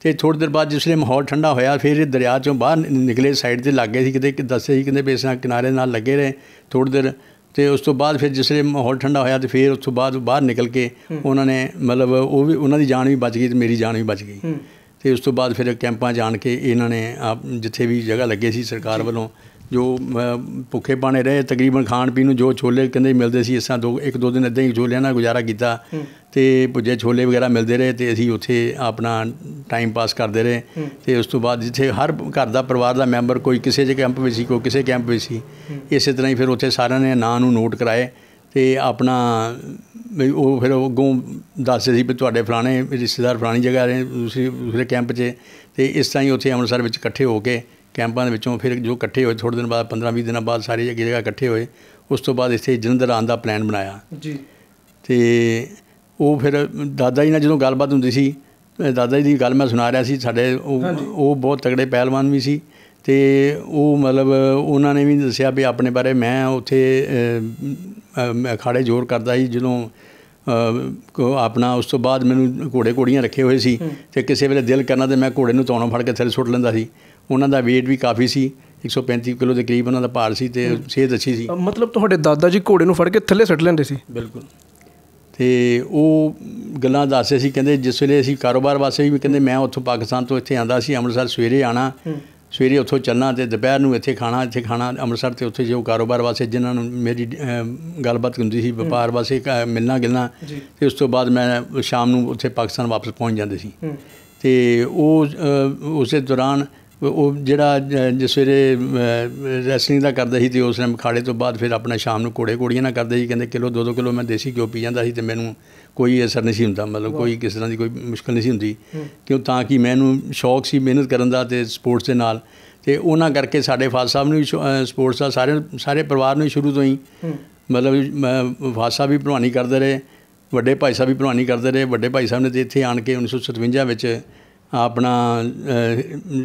ਤੇ ਥੋੜੀ ਦੇਰ ਬਾਅਦ ਜਿਸਲੇ ਮਾਹੌਲ ਠੰਡਾ ਹੋਇਆ ਫਿਰ ਇਹ ਦਰਿਆ ਚੋਂ ਬਾਹਰ ਨਿਕਲੇ ਸਾਈਡ ਤੇ ਲੱਗੇ ਸੀ ਕਿਤੇ ਦੱਸੇ ਸੀ ਕਿਤੇ ਬੇਸਾਂ ਕਿਨਾਰੇ ਨਾਲ ਲੱਗੇ ਰਹੇ ਥੋੜੀ ਦੇਰ ਤੇ ਉਸ ਤੋਂ ਬਾਅਦ ਫਿਰ ਜਿਸਲੇ ਮਾਹੌਲ ਠੰਡਾ ਹੋਇਆ ਤੇ ਫਿਰ ਉਸ ਤੋਂ ਬਾਅਦ ਬਾਹਰ ਨਿਕਲ ਕੇ ਉਹਨਾਂ ਨੇ ਮਤਲਬ ਉਹ ਵੀ ਉਹਨਾਂ ਦੀ ਜਾਨ ਵੀ ਬਚ ਗਈ ਤੇ ਮੇਰੀ ਜਾਨ ਵੀ ਬਚ ਗਈ ਤੇ ਉਸ ਤੋਂ ਬਾਅਦ ਫਿਰ ਕੈਂਪਾਂ ਜਾਣ ਕੇ ਇਹਨਾਂ ਨੇ ਜਿੱਥੇ ਵੀ ਜਗ੍ਹਾ ਲੱਗੇ ਸੀ ਸਰਕਾਰ ਵੱਲੋਂ ਜੋ ਭੁੱਖੇ ਬਾਣੇ ਰਹੇ ਤਕਰੀਬਨ ਖਾਣ ਪੀਣ ਨੂੰ ਜੋ ਛੋਲੇ ਕਹਿੰਦੇ ਮਿਲਦੇ ਸੀ ਅਸਾਂ ਦੋ ਇੱਕ ਦੋ ਦਿਨ ਇਦਾਂ ਹੀ ਛੋਲਿਆਂ ਨਾਲ ਗੁਜ਼ਾਰਾ ਕੀਤਾ ਤੇ ਭੁੱਜੇ ਛੋਲੇ ਵਗੈਰਾ ਮਿਲਦੇ ਰਹੇ ਤੇ ਅਸੀਂ ਉੱਥੇ ਆਪਣਾ ਟਾਈਮ ਪਾਸ ਕਰਦੇ ਰਹੇ ਤੇ ਉਸ ਤੋਂ ਬਾਅਦ ਜਿੱਥੇ ਹਰ ਘਰ ਦਾ ਪਰਿਵਾਰ ਦਾ ਮੈਂਬਰ ਕੋਈ ਕਿਸੇ ਜੇ ਕੈਂਪ ਵਿੱਚ ਸੀ ਕੋਈ ਕਿਸੇ ਕੈਂਪ ਵਿੱਚ ਸੀ ਇਸੇ ਤਰ੍ਹਾਂ ਹੀ ਫਿਰ ਉੱਥੇ ਸਾਰਿਆਂ ਨੇ ਨਾਂ ਨੂੰ ਨੋਟ ਕਰਾਏ ਤੇ ਆਪਣਾ ਉਹ ਫਿਰ ਉਹ ਅੱਗੋਂ ਦੱਸਦੇ ਸੀ ਵੀ ਤੁਹਾਡੇ ਫਲਾਣੇ ਰਿਸ਼ਤੇਦਾਰ ਫਲਾਣੀ ਜਗ੍ਹਾ ਰਹੇ ਤੁਸੀਂ ਦੂਸਰੇ ਕੈਂਪ 'ਚ ਤੇ ਇਸ ਤਰ੍ਹਾਂ ਹੀ ਉੱਥੇ ਅੰਮ੍ਰਿਤਸਰ ਵਿੱਚ ਇਕੱਠੇ ਹੋ ਕੇ ਕੈਂਪਾਂ ਦੇ ਵਿੱਚੋਂ ਫਿਰ ਜੋ ਇਕੱਠੇ ਹੋਏ ਥੋੜੇ ਦਿਨ ਬਾਅਦ 15-20 ਦਿਨਾਂ ਬਾਅਦ ਸਾਰੇ ਇੱਕ ਜਗ੍ਹਾ ਇਕੱਠੇ ਹੋਏ ਉਸ ਤੋਂ ਬਾਅਦ ਇੱਥੇ ਜਲੰਧਰ ਆਉਣ ਦਾ ਪਲਾਨ ਬਣਾਇਆ ਜੀ ਤੇ ਉਹ ਫਿਰ ਦਾਦਾ ਜੀ ਨਾਲ ਜਦੋਂ ਗੱਲਬਾਤ ਹੁੰਦੀ ਸੀ ਦਾਦਾ ਜੀ ਦੀ ਗੱਲ ਮੈਂ ਸੁਣਾ ਰਿਹਾ ਸੀ ਸਾਡੇ ਉਹ ਬਹੁਤ ਤਗੜੇ ਪਹਿਲਵਾਨ ਵੀ ਸੀ ਤੇ ਉਹ ਮਤਲਬ ਉਹਨਾਂ ਨੇ ਵੀ ਦੱਸਿਆ ਵੀ ਆਪਣੇ ਬਾਰੇ ਮੈਂ ਉੱਥੇ ਅਖਾੜੇ ਜੋਰ ਕਰਦਾ ਸੀ ਜਦੋਂ ਆਪਣਾ ਉਸ ਤੋਂ ਬਾਅਦ ਮੈਨੂੰ ਘੋੜੇ ਘੋੜੀਆਂ ਰੱਖੇ ਹੋਏ ਸੀ ਤੇ ਕਿਸੇ ਵੇਲੇ ਦਿਲ ਕਰਨਾ ਤੇ ਮੈਂ ਘੋੜੇ ਨੂੰ ਤੌਣੋਂ ਫੜ ਕੇ ਥੱਲੇ ਸੁੱਟ ਲੈਂਦਾ ਸੀ ਉਹਨਾਂ ਦਾ weight ਵੀ ਕਾਫੀ ਸੀ 135 ਕਿਲੋ ਦੇ ਕਰੀਬ ਉਹਨਾਂ ਦਾ ਭਾਰ ਸੀ ਤੇ ਸਿਹਤ ਅੱਛੀ ਸੀ ਮਤਲਬ ਤੁਹਾਡੇ ਦਾਦਾ ਜੀ ਘੋੜੇ ਨੂੰ ਫੜ ਕੇ ਥੱਲੇ ਸੱਟ ਲੈਂਦੇ ਸੀ ਬਿਲਕੁਲ ਤੇ ਉਹ ਗੱਲਾਂ ਦੱਸਦੇ ਸੀ ਕਹਿੰਦੇ ਜਿਸ ਵੇਲੇ ਅਸੀਂ ਕਾਰੋਬਾਰ ਵਾਸਤੇ ਵੀ ਕਹਿੰਦੇ ਮੈਂ ਉੱਥੋਂ ਪਾਕਿਸਤਾਨ ਤੋਂ ਇੱਥੇ ਆਂਦਾ ਸੀ ਅੰਮ੍ਰਿਤਸਰ ਸਵੇਰੇ ਆਣਾ ਸਵੇਰੇ ਉੱਥੋਂ ਚੱਲਣਾ ਤੇ ਦੁਪਹਿਰ ਨੂੰ ਇੱਥੇ ਖਾਣਾ ਇੱਥੇ ਖਾਣਾ ਅੰਮ੍ਰਿਤਸਰ ਤੇ ਉੱਥੇ ਜੋ ਕਾਰੋਬਾਰ ਵਾਸਤੇ ਜਿਨ੍ਹਾਂ ਨੂੰ ਮੇਰੀ ਗੱਲਬਾਤ ਹੁੰਦੀ ਸੀ ਵਪਾਰ ਵਾਸਤੇ ਮਿਲਣਾ ਗਿਲਣਾ ਤੇ ਉਸ ਤੋਂ ਬਾਅਦ ਮੈਂ ਸ਼ਾਮ ਨੂੰ ਉੱਥੇ ਪਾਕਿਸਤਾਨ ਵਾਪਸ ਪਹੁੰਚ ਜਾਂਦੇ ਸੀ ਤੇ ਉਹ ਉਸੇ ਦੌਰਾਨ ਉਹ ਜਿਹੜਾ ਸਵੇਰੇ ਰੈਸਲਿੰਗ ਦਾ ਕਰਦਾ ਸੀ ਤੇ ਉਸ ਨੇ ਮਖਾੜੇ ਤੋਂ ਬਾਅਦ ਫਿਰ ਆਪਣਾ ਸ਼ਾਮ ਨੂੰ ਕੋੜੇ ਕੋੜੀਆਂ ਨਾ ਕਰਦਾ ਸੀ ਕਹਿੰਦੇ ਕਿਲੋ ਦੋ ਦੋ ਕਿਲੋ ਮੈਂ ਦੇਸੀ ਘਿਓ ਪੀ ਜਾਂਦਾ ਸੀ ਤੇ ਮੈਨੂੰ ਕੋਈ ਅਸਰ ਨਹੀਂ ਸੀ ਹੁੰਦਾ ਮਤਲਬ ਕੋਈ ਕਿਸ ਤਰ੍ਹਾਂ ਦੀ ਕੋਈ ਮੁਸ਼ਕਲ ਨਹੀਂ ਸੀ ਹੁੰਦੀ ਕਿਉਂ ਤਾਂ ਕਿ ਮੈਨੂੰ ਸ਼ੌਕ ਸੀ ਮਿਹਨਤ ਕਰਨ ਦਾ ਤੇ ਸਪੋਰਟਸ ਦੇ ਨਾਲ ਤੇ ਉਹਨਾਂ ਕਰਕੇ ਸਾਡੇ ਫਾਦਰ ਸਾਹਿਬ ਨੂੰ ਵੀ ਸਪੋਰਟਸ ਦਾ ਸਾਰੇ ਸਾਰੇ ਪਰਿਵਾਰ ਨੂੰ ਸ਼ੁਰੂ ਤੋਂ ਹੀ ਮਤਲਬ ਫਾਦਰ ਸਾਹਿਬ ਵੀ ਭਲਵਾਨੀ ਕਰਦੇ ਰਹੇ ਵੱਡੇ ਭਾਈ ਸਾਹਿਬ ਵੀ ਭਲਵਾਨੀ ਕਰਦੇ ਰਹੇ ਵੱਡੇ ਭਾਈ ਸਾਹਿਬ ਨੇ ਤੇ ਇੱਥੇ ਆਣ ਕੇ 1957 ਵਿੱਚ ਆਪਣਾ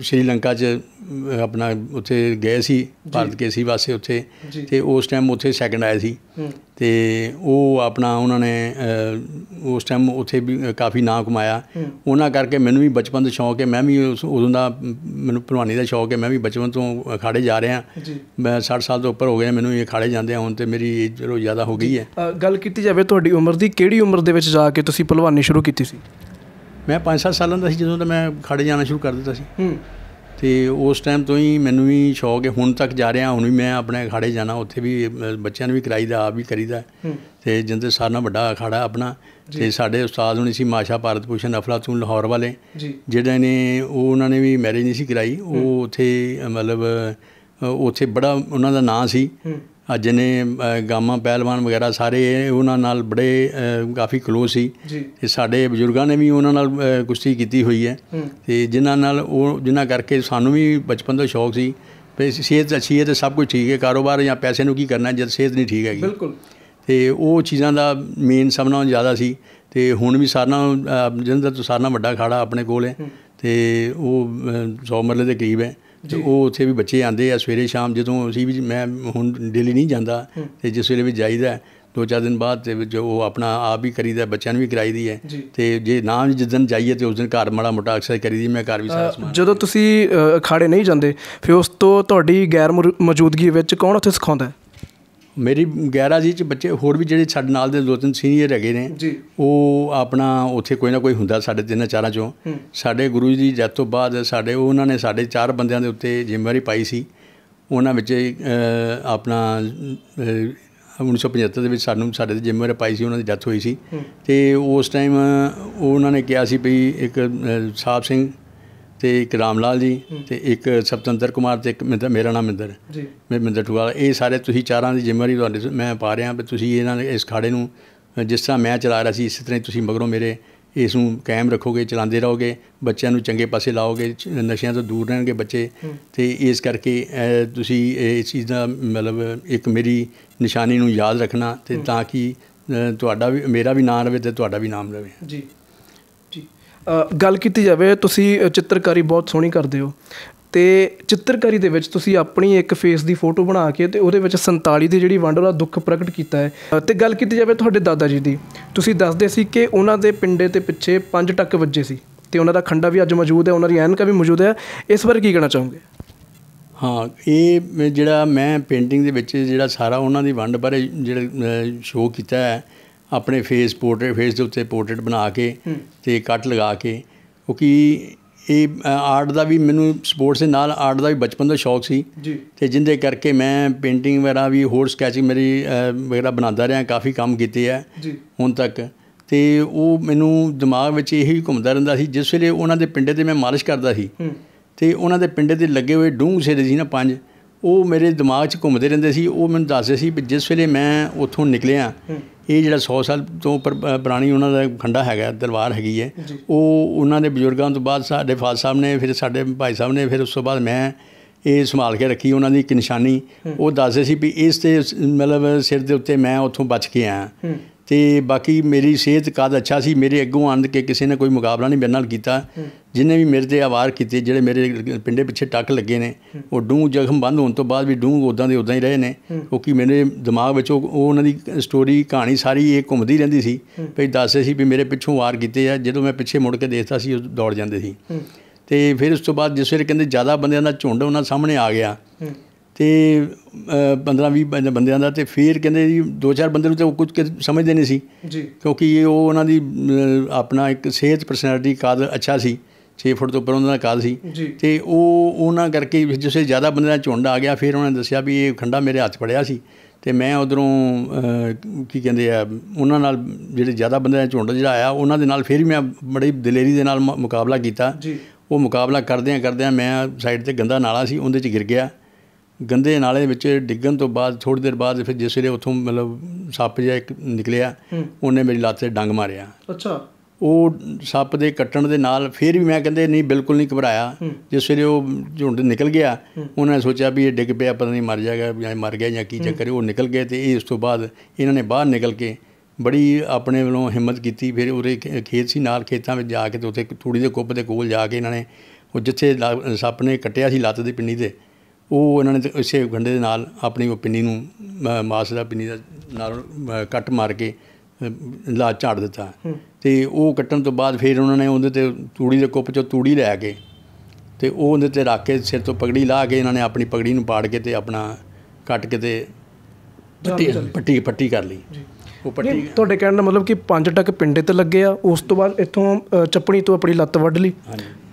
ਸ਼੍ਰੀਲੰਕਾ 'ਚ ਆਪਣਾ ਉੱਥੇ ਗਏ ਸੀ ਭਾਰਤ ਸੀ ਵਾਸਤੇ ਉੱਥੇ ਤੇ ਉਸ ਟਾਈਮ ਉੱਥੇ ਸੈਕੰਡ ਆਇਆ ਸੀ ਤੇ ਉਹ ਆਪਣਾ ਉਹਨਾਂ ਨੇ ਉਸ ਟਾਈਮ ਉੱਥੇ ਵੀ ਕਾਫੀ ਨਾਮ ਕਮਾਇਆ ਉਹਨਾਂ ਕਰਕੇ ਮੈਨੂੰ ਵੀ ਬਚਪਨ ਤੋਂ ਸ਼ੌਕ ਹੈ ਮੈਂ ਵੀ ਉਦੋਂ ਦਾ ਮੈਨੂੰ ਭਲਵਾਨੀ ਦਾ ਸ਼ੌਕ ਹੈ ਮੈਂ ਵੀ ਬਚਪਨ ਤੋਂ ਅਖਾੜੇ ਜਾ ਰਿਹਾ ਮੈਂ 60 ਸਾਲ ਤੋਂ ਉੱਪਰ ਹੋ ਗਏ ਮੈਨੂੰ ਇਹ ਅਖਾੜੇ ਜਾਂਦੇ ਹੁਣ ਤੇ ਮੇਰੀ ਏਜ ਜ਼ਿਆਦਾ ਹੋ ਗਈ ਹੈ ਗੱਲ ਕੀਤੀ ਜਾਵੇ ਤੁਹਾਡੀ ਉਮਰ ਦੀ ਕਿਹੜੀ ਉਮਰ ਦੇ ਵਿੱਚ ਜਾ ਕੇ ਤੁਸੀਂ ਭਲਵਾਨੀ ਸ਼ੁਰੂ ਕੀਤੀ ਸੀ ਮੈਂ 5-7 ਸਾਲਾਂ ਦਾ ਸੀ ਜਦੋਂ ਤਾਂ ਮੈਂ ਅਖਾੜੇ ਜਾਣਾ ਸ਼ੁਰੂ ਕਰ ਦਿੱਤਾ ਸੀ ਹੂੰ ਤੇ ਉਸ ਟਾਈਮ ਤੋਂ ਹੀ ਮੈਨੂੰ ਵੀ ਸ਼ੌਕ ਹੈ ਹੁਣ ਤੱਕ ਜਾ ਰਿਹਾ ਹੁਣ ਵੀ ਮੈਂ ਆਪਣੇ ਅਖਾੜੇ ਜਾਣਾ ਉੱਥੇ ਵੀ ਬੱਚਿਆਂ ਨੂੰ ਵੀ ਕਰਾਈਦਾ ਆ ਵੀ ਕਰੀਦਾ ਤੇ ਜਿੰਦੇ ਸਾਰਨਾ ਵੱਡਾ ਅਖਾੜਾ ਆਪਣਾ ਤੇ ਸਾਡੇ ਉਸਤਾਦ ਹੁਣੀ ਸੀ ਮਾਸ਼ਾ ਭਾਰਤ ਭੂਸ਼ਣ ਅਫਲਾਤੂਨ ਲਾਹੌਰ ਵਾਲੇ ਜਿਹੜੇ ਨੇ ਉਹ ਉਹਨਾਂ ਨੇ ਵੀ ਮੈਰਿਜ ਨਹੀਂ ਸੀ ਕਰਾਈ ਉਹ ਉੱਥੇ ਮਤਲਬ ਉੱਥੇ ਬੜਾ ਉਹਨਾਂ ਦਾ ਨਾਂ ਸੀ ਜਿਨੇ ਗਾਮਾ ਪਹਿਲਵਾਨ ਵਗੈਰਾ ਸਾਰੇ ਉਹਨਾਂ ਨਾਲ ਬੜੇ ਕਾਫੀ ਕਲੋਜ਼ ਸੀ ਤੇ ਸਾਡੇ ਬਜ਼ੁਰਗਾਂ ਨੇ ਵੀ ਉਹਨਾਂ ਨਾਲ ਕੁਸ਼ਤੀ ਕੀਤੀ ਹੋਈ ਹੈ ਤੇ ਜਿਨ੍ਹਾਂ ਨਾਲ ਉਹ ਜਿਨ੍ਹਾਂ ਕਰਕੇ ਸਾਨੂੰ ਵੀ ਬਚਪਨ ਤੋਂ ਸ਼ੌਕ ਸੀ ਤੇ ਸਿਹਤ ਅੱਛੀ ਹੈ ਤੇ ਸਭ ਕੁਝ ਠੀਕ ਹੈ ਕਾਰੋਬਾਰ ਜਾਂ ਪੈਸੇ ਨੂੰ ਕੀ ਕਰਨਾ ਜਦ ਸਿਹਤ ਨਹੀਂ ਠੀਕ ਹੈਗੀ ਬਿਲਕੁਲ ਤੇ ਉਹ ਚੀਜ਼ਾਂ ਦਾ ਮੇਨ ਸਭਨਾ ਜ਼ਿਆਦਾ ਸੀ ਤੇ ਹੁਣ ਵੀ ਸਾਰਨਾ ਜਿੰਦਰ ਤੋਂ ਸਾਰਨਾ ਵੱਡਾ ਖਾੜਾ ਆਪਣੇ ਕੋਲ ਹੈ ਤੇ ਉਹ 100 ਮਰਲੇ ਦੇ ਕਰੀਬ ਹੈ ਤੇ ਉਹ ਉੱਥੇ ਵੀ ਬੱਚੇ ਆਂਦੇ ਆ ਸਵੇਰੇ ਸ਼ਾਮ ਜਦੋਂ ਅਸੀਂ ਵੀ ਮੈਂ ਹੁਣ ਡੇਲੀ ਨਹੀਂ ਜਾਂਦਾ ਤੇ ਜਿਸ ਵੇਲੇ ਵੀ ਜਾਈਦਾ ਦੋ ਚਾਰ ਦਿਨ ਬਾਅਦ ਤੇ ਜੋ ਉਹ ਆਪਣਾ ਆਪ ਹੀ ਕਰੀਦਾ ਬੱਚਿਆਂ ਨੂੰ ਵੀ ਕਰਾਈਦੀ ਹੈ ਤੇ ਜੇ ਨਾ ਜਿਸ ਦਿਨ ਜਾਈਏ ਤੇ ਉਸ ਦਿਨ ਘਰ ਮਾੜਾ ਮੋਟਾ ਅਕਸਰ ਕਰੀਦੀ ਮੈਂ ਘਰ ਵੀ ਸਾਰਾ ਸਮਾਨ ਜਦੋਂ ਤੁਸੀਂ ਅਖਾੜੇ ਨਹੀਂ ਜਾਂਦੇ ਫਿਰ ਉਸ ਤੋਂ ਤੁਹਾਡੀ ਗੈਰ ਮੌਜੂਦਗੀ ਵਿੱਚ ਕੌਣ ਉੱਥੇ ਸਿਖਾਉਂਦਾ ਹੈ ਮੇਰੀ ਜੀ ਚ ਬੱਚੇ ਹੋਰ ਵੀ ਜਿਹੜੇ ਸਾਡੇ ਨਾਲ ਦੇ ਦੋ ਤਿੰਨ ਸੀਨੀਅਰ ਹੈਗੇ ਨੇ ਉਹ ਆਪਣਾ ਉੱਥੇ ਕੋਈ ਨਾ ਕੋਈ ਹੁੰਦਾ ਸਾਡੇ ਤਿੰਨ ਚਾਰਾਂ ਚੋਂ ਸਾਡੇ ਗੁਰੂ ਜੀ ਜਦ ਤੋਂ ਬਾਅਦ ਸਾਡੇ ਉਹਨਾਂ ਨੇ ਸਾਡੇ ਚਾਰ ਬੰਦਿਆਂ ਦੇ ਉੱਤੇ ਜ਼ਿੰਮੇਵਾਰੀ ਪਾਈ ਸੀ ਉਹਨਾਂ ਵਿੱਚ ਆਪਣਾ 1975 ਦੇ ਵਿੱਚ ਸਾਨੂੰ ਸਾਡੇ ਤੇ ਜ਼ਿੰਮੇਵਾਰੀ ਪਾਈ ਸੀ ਉਹਨਾਂ ਦੀ ਡੈਥ ਹੋਈ ਸੀ ਤੇ ਉਸ ਟਾਈਮ ਉਹਨਾਂ ਨੇ ਕਿਹਾ ਸੀ ਵੀ ਇੱਕ ਸਾਹਿਬ ਸਿੰਘ ਤੇ ਇੱਕ ਰਾਮ ਲਾਲ ਜੀ ਤੇ ਇੱਕ ਸਤਿੰਦਰ ਕੁਮਾਰ ਤੇ ਇੱਕ ਮੇਰਾ ਨਾਮ ਮਿੰਦਰ ਜੀ ਮੈਂ ਮਿੰਦਰ ਟੂਆ ਇਹ ਸਾਰੇ ਤੁਸੀਂ ਚਾਰਾਂ ਦੀ ਜ਼ਿੰਮੇਵਾਰੀ ਤੁਹਾਡੇ ਮੈਂ ਪਾ ਰਿਹਾ ਵੀ ਤੁਸੀਂ ਇਹਨਾਂ ਇਸ ਖਾੜੇ ਨੂੰ ਜਿਸ ਤਰ੍ਹਾਂ ਮੈਂ ਚਲਾ ਰਿਹਾ ਸੀ ਇਸੇ ਤਰ੍ਹਾਂ ਤੁਸੀਂ ਮਗਰੋਂ ਮੇਰੇ ਇਸ ਨੂੰ ਕਾਇਮ ਰੱਖੋਗੇ ਚਲਾਉਂਦੇ ਰਹੋਗੇ ਬੱਚਿਆਂ ਨੂੰ ਚੰਗੇ ਪਾਸੇ ਲਾਓਗੇ ਨਸ਼ਿਆਂ ਤੋਂ ਦੂਰ ਰਹਿਣਗੇ ਬੱਚੇ ਤੇ ਇਸ ਕਰਕੇ ਤੁਸੀਂ ਇਸ ਚੀਜ਼ ਦਾ ਮਤਲਬ ਇੱਕ ਮੇਰੀ ਨਿਸ਼ਾਨੀ ਨੂੰ ਯਾਦ ਰੱਖਣਾ ਤੇ ਤਾਂ ਕਿ ਤੁਹਾਡਾ ਵੀ ਮੇਰਾ ਵੀ ਨਾਮ ਰਵੇ ਤੇ ਤੁਹਾਡਾ ਵੀ ਨਾਮ ਰਵੇ ਜੀ ਗੱਲ ਕੀਤੀ ਜਾਵੇ ਤੁਸੀਂ ਚਿੱਤਰਕਾਰੀ ਬਹੁਤ ਸੋਹਣੀ ਕਰਦੇ ਹੋ ਤੇ ਚਿੱਤਰਕਾਰੀ ਦੇ ਵਿੱਚ ਤੁਸੀਂ ਆਪਣੀ ਇੱਕ ਫੇਸ ਦੀ ਫੋਟੋ ਬਣਾ ਕੇ ਤੇ ਉਹਦੇ ਵਿੱਚ 47 ਦੀ ਜਿਹੜੀ ਵੰਡ ਉਹਦਾ ਦੁੱਖ ਪ੍ਰਗਟ ਕੀਤਾ ਹੈ ਤੇ ਗੱਲ ਕੀਤੀ ਜਾਵੇ ਤੁਹਾਡੇ ਦਾਦਾ ਜੀ ਦੀ ਤੁਸੀਂ ਦੱਸਦੇ ਸੀ ਕਿ ਉਹਨਾਂ ਦੇ ਪਿੰਡੇ ਤੇ ਪਿੱਛੇ 5 ਟੱਕ ਵੱਜੇ ਸੀ ਤੇ ਉਹਨਾਂ ਦਾ ਖੰਡਾ ਵੀ ਅੱਜ ਮੌਜੂਦ ਹੈ ਉਹਨਾਂ ਦੀ ਐਨਕਾ ਵੀ ਮੌਜੂਦ ਹੈ ਇਸ ਬਾਰੇ ਕੀ ਕਹਿਣਾ ਚਾਹੋਗੇ ਹਾਂ ਇਹ ਜਿਹੜਾ ਮੈਂ ਪੇਂਟਿੰਗ ਦੇ ਵਿੱਚ ਜਿਹੜਾ ਸਾਰਾ ਉਹਨਾਂ ਦੀ ਵੰਡ ਬਾਰੇ ਜਿਹੜਾ ਸ਼ੋਅ ਕੀਤਾ ਹੈ ਆਪਣੇ ਫੇਸ ਪੋਰਟਰੇਟ ਫੇਸ ਦੇ ਉੱਤੇ ਪੋਰਟਰੇਟ ਬਣਾ ਕੇ ਤੇ ਕੱਟ ਲਗਾ ਕੇ ਕਿਉਂਕਿ ਇਹ ਆਰਟ ਦਾ ਵੀ ਮੈਨੂੰ ਸਪੋਰਟਸ ਦੇ ਨਾਲ ਆਰਟ ਦਾ ਵੀ ਬਚਪਨ ਦਾ ਸ਼ੌਕ ਸੀ ਜੀ ਤੇ ਜਿੰਦੇ ਕਰਕੇ ਮੈਂ ਪੇਂਟਿੰਗ ਵਗੈਰਾ ਵੀ ਹੋਰ ਸਕੈਚਿੰਗ ਮੇਰੀ ਵਗੈਰਾ ਬਣਾਉਂਦਾ ਰਿਹਾ ਕਾਫੀ ਕੰਮ ਕੀਤੇ ਆ ਹੁਣ ਤੱਕ ਤੇ ਉਹ ਮੈਨੂੰ ਦਿਮਾਗ ਵਿੱਚ ਇਹੀ ਘੁੰਮਦਾ ਰਹਿੰਦਾ ਸੀ ਜਿਸ ਵੇਲੇ ਉਹਨਾਂ ਦੇ ਪਿੰਡੇ ਤੇ ਮੈਂ ਮਾਲਿਸ਼ ਕਰਦਾ ਸੀ ਤੇ ਉਹਨਾਂ ਦੇ ਪਿੰਡੇ ਤੇ ਲੱਗੇ ਹੋਏ ਡੂੰਘ ਸਿਰੇ ਸੀ ਨਾ ਪੰਜ ਉਹ ਮੇਰੇ ਦਿਮਾਗ 'ਚ ਘੁੰਮਦੇ ਰਹਿੰਦੇ ਸੀ ਉਹ ਮੈਨੂੰ ਦੱਸਦੇ ਸੀ ਕਿ ਜਿਸ ਵੇਲੇ ਮੈਂ ਉੱਥੋਂ ਨਿਕਲਿਆ ਇਹ ਜਿਹੜਾ 100 ਸਾਲ ਤੋਂ ਉੱਪਰ ਪੁਰਾਣੀ ਉਹਨਾਂ ਦਾ ਖੰਡਾ ਹੈਗਾ ਦਰਬਾਰ ਹੈਗੀ ਹੈ ਉਹ ਉਹਨਾਂ ਦੇ ਬਜ਼ੁਰਗਾਂ ਤੋਂ ਬਾਅਦ ਸਾਡੇ ਫਾਦਰ ਸਾਹਿਬ ਨੇ ਫਿਰ ਸਾਡੇ ਭਾਈ ਸਾਹਿਬ ਨੇ ਫਿਰ ਉਸ ਤੋਂ ਬਾਅਦ ਮੈਂ ਇਹ ਸੰਭਾਲ ਕੇ ਰੱਖੀ ਉਹਨਾਂ ਦੀ ਇੱਕ ਨਿਸ਼ਾਨੀ ਉਹ ਦੱਸਦੇ ਸੀ ਵੀ ਇਸ ਤੇ ਮਤਲਬ ਸਿਰ ਦੇ ਉੱਤੇ ਮੈਂ ਉੱਥੋਂ ਬਚ ਕੇ ਆਇਆ ਤੇ ਬਾਕੀ ਮੇਰੀ ਸਿਹਤ ਕਾਦ ਅੱਛਾ ਸੀ ਮੇਰੇ ਅੱਗੋਂ ਆਂਦ ਕੇ ਕਿਸੇ ਨੇ ਕੋਈ ਮੁਕਾਬਲਾ ਨਹੀਂ ਮੇਰੇ ਨਾਲ ਕੀਤਾ ਜਿਨੇ ਵੀ ਮੇਰੇ ਤੇ ਆਵਾਰ ਕੀਤੇ ਜਿਹੜੇ ਮੇਰੇ ਪਿੰਡੇ ਪਿੱਛੇ ਟੱਕ ਲੱਗੇ ਨੇ ਉਹ ਡੂੰ ਜ਼ਖਮ ਬੰਦ ਹੋਣ ਤੋਂ ਬਾਅਦ ਵੀ ਡੂੰ ਉਦਾਂ ਦੇ ਉਦਾਂ ਹੀ ਰਹੇ ਨੇ ਕਿਉਂਕਿ ਮੇਰੇ ਦਿਮਾਗ ਵਿੱਚ ਉਹ ਉਹਨਾਂ ਦੀ ਸਟੋਰੀ ਕਹਾਣੀ ਸਾਰੀ ਇਹ ਘੁੰਮਦੀ ਰਹਿੰਦੀ ਸੀ ਭਈ ਦੱਸੇ ਸੀ ਵੀ ਮੇਰੇ ਪਿੱਛੋਂ ਵਾਰ ਕੀਤੇ ਆ ਜਦੋਂ ਮੈਂ ਪਿੱਛੇ ਮੁੜ ਕੇ ਦੇਖਦਾ ਸੀ ਉਹ ਦੌੜ ਜਾਂਦੇ ਸੀ ਤੇ ਫਿਰ ਉਸ ਤੋਂ ਬਾਅਦ ਜਿਸ ਵੇਲੇ ਕਹਿੰਦੇ ਜ਼ਿਆਦਾ ਬੰਦਿਆਂ ਦਾ ਝੁੰਡ ਉਹਨਾਂ ਸਾਹਮਣੇ ਆ ਗਿਆ ਤੇ 15 20 ਬੰਦਿਆਂ ਦਾ ਤੇ ਫਿਰ ਕਹਿੰਦੇ ਜੀ ਦੋ ਚਾਰ ਬੰਦੇ ਨੂੰ ਤੇ ਉਹ ਕੁਝ ਸਮਝਦੇ ਨਹੀਂ ਸੀ ਜੀ ਕਿਉਂਕਿ ਉਹ ਉਹਨਾਂ ਦੀ ਆਪਣਾ ਇੱਕ ਸਿਹਤ ਪਰਸਨੈਲਿਟੀ ਕਾਦ ਅੱਛਾ ਸੀ 6 ਫੁੱਟ ਤੋਂ ਉੱਪਰ ਉਹਨਾਂ ਦਾ ਕਾਦ ਸੀ ਤੇ ਉਹ ਉਹਨਾਂ ਕਰਕੇ ਜਿਸੇ ਜ਼ਿਆਦਾ ਬੰਦਿਆਂ ਦਾ ਝੁੰਡ ਆ ਗਿਆ ਫਿਰ ਉਹਨਾਂ ਨੇ ਦੱਸਿਆ ਵੀ ਇਹ ਖੰਡਾ ਮੇਰੇ ਹੱਥ ਪੜਿਆ ਸੀ ਤੇ ਮੈਂ ਉਧਰੋਂ ਕੀ ਕਹਿੰਦੇ ਆ ਉਹਨਾਂ ਨਾਲ ਜਿਹੜੇ ਜ਼ਿਆਦਾ ਬੰਦਿਆਂ ਦਾ ਝੁੰਡ ਜਿਹੜਾ ਆਇਆ ਉਹਨਾਂ ਦੇ ਨਾਲ ਫਿਰ ਮੈਂ ਬੜੀ ਦਲੇਰੀ ਦੇ ਨਾਲ ਮੁਕਾਬਲਾ ਕੀਤਾ ਉਹ ਮੁਕਾਬਲਾ ਕਰਦਿਆਂ ਕਰਦਿਆਂ ਮੈਂ ਸਾਈਡ ਤੇ ਗੰਦਾ ਨਾਲਾ ਸੀ ਉਹਦੇ 'ਚ ਗਿਰ ਗਿਆ ਗੰਦੇ ਨਾਲੇ ਵਿੱਚ ਡਿੱਗਣ ਤੋਂ ਬਾਅਦ ਥੋੜੀ ਦੇਰ ਬਾਅਦ ਫਿਰ ਜਿਸ ਵੇਲੇ ਉਥੋਂ ਮਤਲਬ ਸੱਪ ਜਿਹਾ ਇੱਕ ਨਿਕਲਿਆ ਉਹਨੇ ਮੇਰੀ ਲੱਤ ਤੇ ਡੰਗ ਮਾਰਿਆ ਅੱਛਾ ਉਹ ਸੱਪ ਦੇ ਕੱਟਣ ਦੇ ਨਾਲ ਫਿਰ ਵੀ ਮੈਂ ਕਹਿੰਦੇ ਨਹੀਂ ਬਿਲਕੁਲ ਨਹੀਂ ਘਬਰਾਇਆ ਜਿਸ ਵੇਲੇ ਉਹ ਝੁੰਡ ਨਿਕਲ ਗਿਆ ਉਹਨਾਂ ਨੇ ਸੋਚਿਆ ਵੀ ਇਹ ਡਿੱਗ ਪਿਆ ਪਤਾ ਨਹੀਂ ਮਰ ਜਾਏਗਾ ਜਾਂ ਮਰ ਗਿਆ ਜਾਂ ਕੀ ਚੱਕਰ ਉਹ ਨਿਕਲ ਗਏ ਤੇ ਇਸ ਤੋਂ ਬਾਅਦ ਇਹਨਾਂ ਨੇ ਬਾਹਰ ਨਿਕਲ ਕੇ ਬੜੀ ਆਪਣੇ ਵੱਲੋਂ ਹਿੰਮਤ ਕੀਤੀ ਫਿਰ ਉਹਦੇ ਖੇਤ ਸੀ ਨਾਲ ਖੇਤਾਂ ਵਿੱਚ ਜਾ ਕੇ ਤੇ ਉੱਥੇ ਥੋੜੀ ਦੇ ਕੁੱਪ ਦੇ ਕੋਲ ਜਾ ਕੇ ਇਹਨਾਂ ਨੇ ਉਹ ਜਿੱਥੇ ਸੱਪ ਨੇ ਕੱਟਿਆ ਸੀ ਲੱਤ ਦੀ ਪਿੰਨੀ ਤੇ ਉਹ ਇਹਨਾਂ ਨੇ ਇਸੇ ਗੰਡੇ ਦੇ ਨਾਲ ਆਪਣੀ ਉਹ ਪਿੰਨੀ ਨੂੰ ਮਾਸ ਦਾ ਪਿੰਨੀ ਦਾ ਨਾਲ ਕੱਟ ਮਾਰ ਕੇ ਲਾ ਝਾੜ ਦਿੱਤਾ ਤੇ ਉਹ ਕੱਟਣ ਤੋਂ ਬਾਅਦ ਫਿਰ ਉਹਨਾਂ ਨੇ ਉਹਦੇ ਤੇ ਤੂੜੀ ਦੇ ਕੁੱਪ ਚੋਂ ਤੂੜੀ ਲੈ ਕੇ ਤੇ ਉਹ ਉਹਦੇ ਤੇ ਰੱਖ ਕੇ ਸਿਰ ਤੋਂ ਪਗੜੀ ਲਾ ਕੇ ਇਹਨਾਂ ਨੇ ਆਪਣੀ ਪਗੜੀ ਨੂੰ ਪਾੜ ਕੇ ਤੇ ਆਪਣਾ ਕੱਟ ਕੇ ਤੇ ਪੱਟੀ ਪੱਟੀ ਪੱਟੀ ਕਰ ਲਈ ਉਹ ਪੱਟੀ ਤੁਹਾਡੇ ਕਹਿਣ ਦਾ ਮਤਲਬ ਕਿ ਪੰਜ ਟੱਕ ਪਿੰਡੇ ਤੇ ਲੱਗੇ ਆ ਉਸ ਤੋਂ ਬਾਅਦ ਇੱਥੋਂ ਚੱਪਣੀ ਤੋਂ ਆਪਣੀ ਲੱਤ ਵੱਢ ਲਈ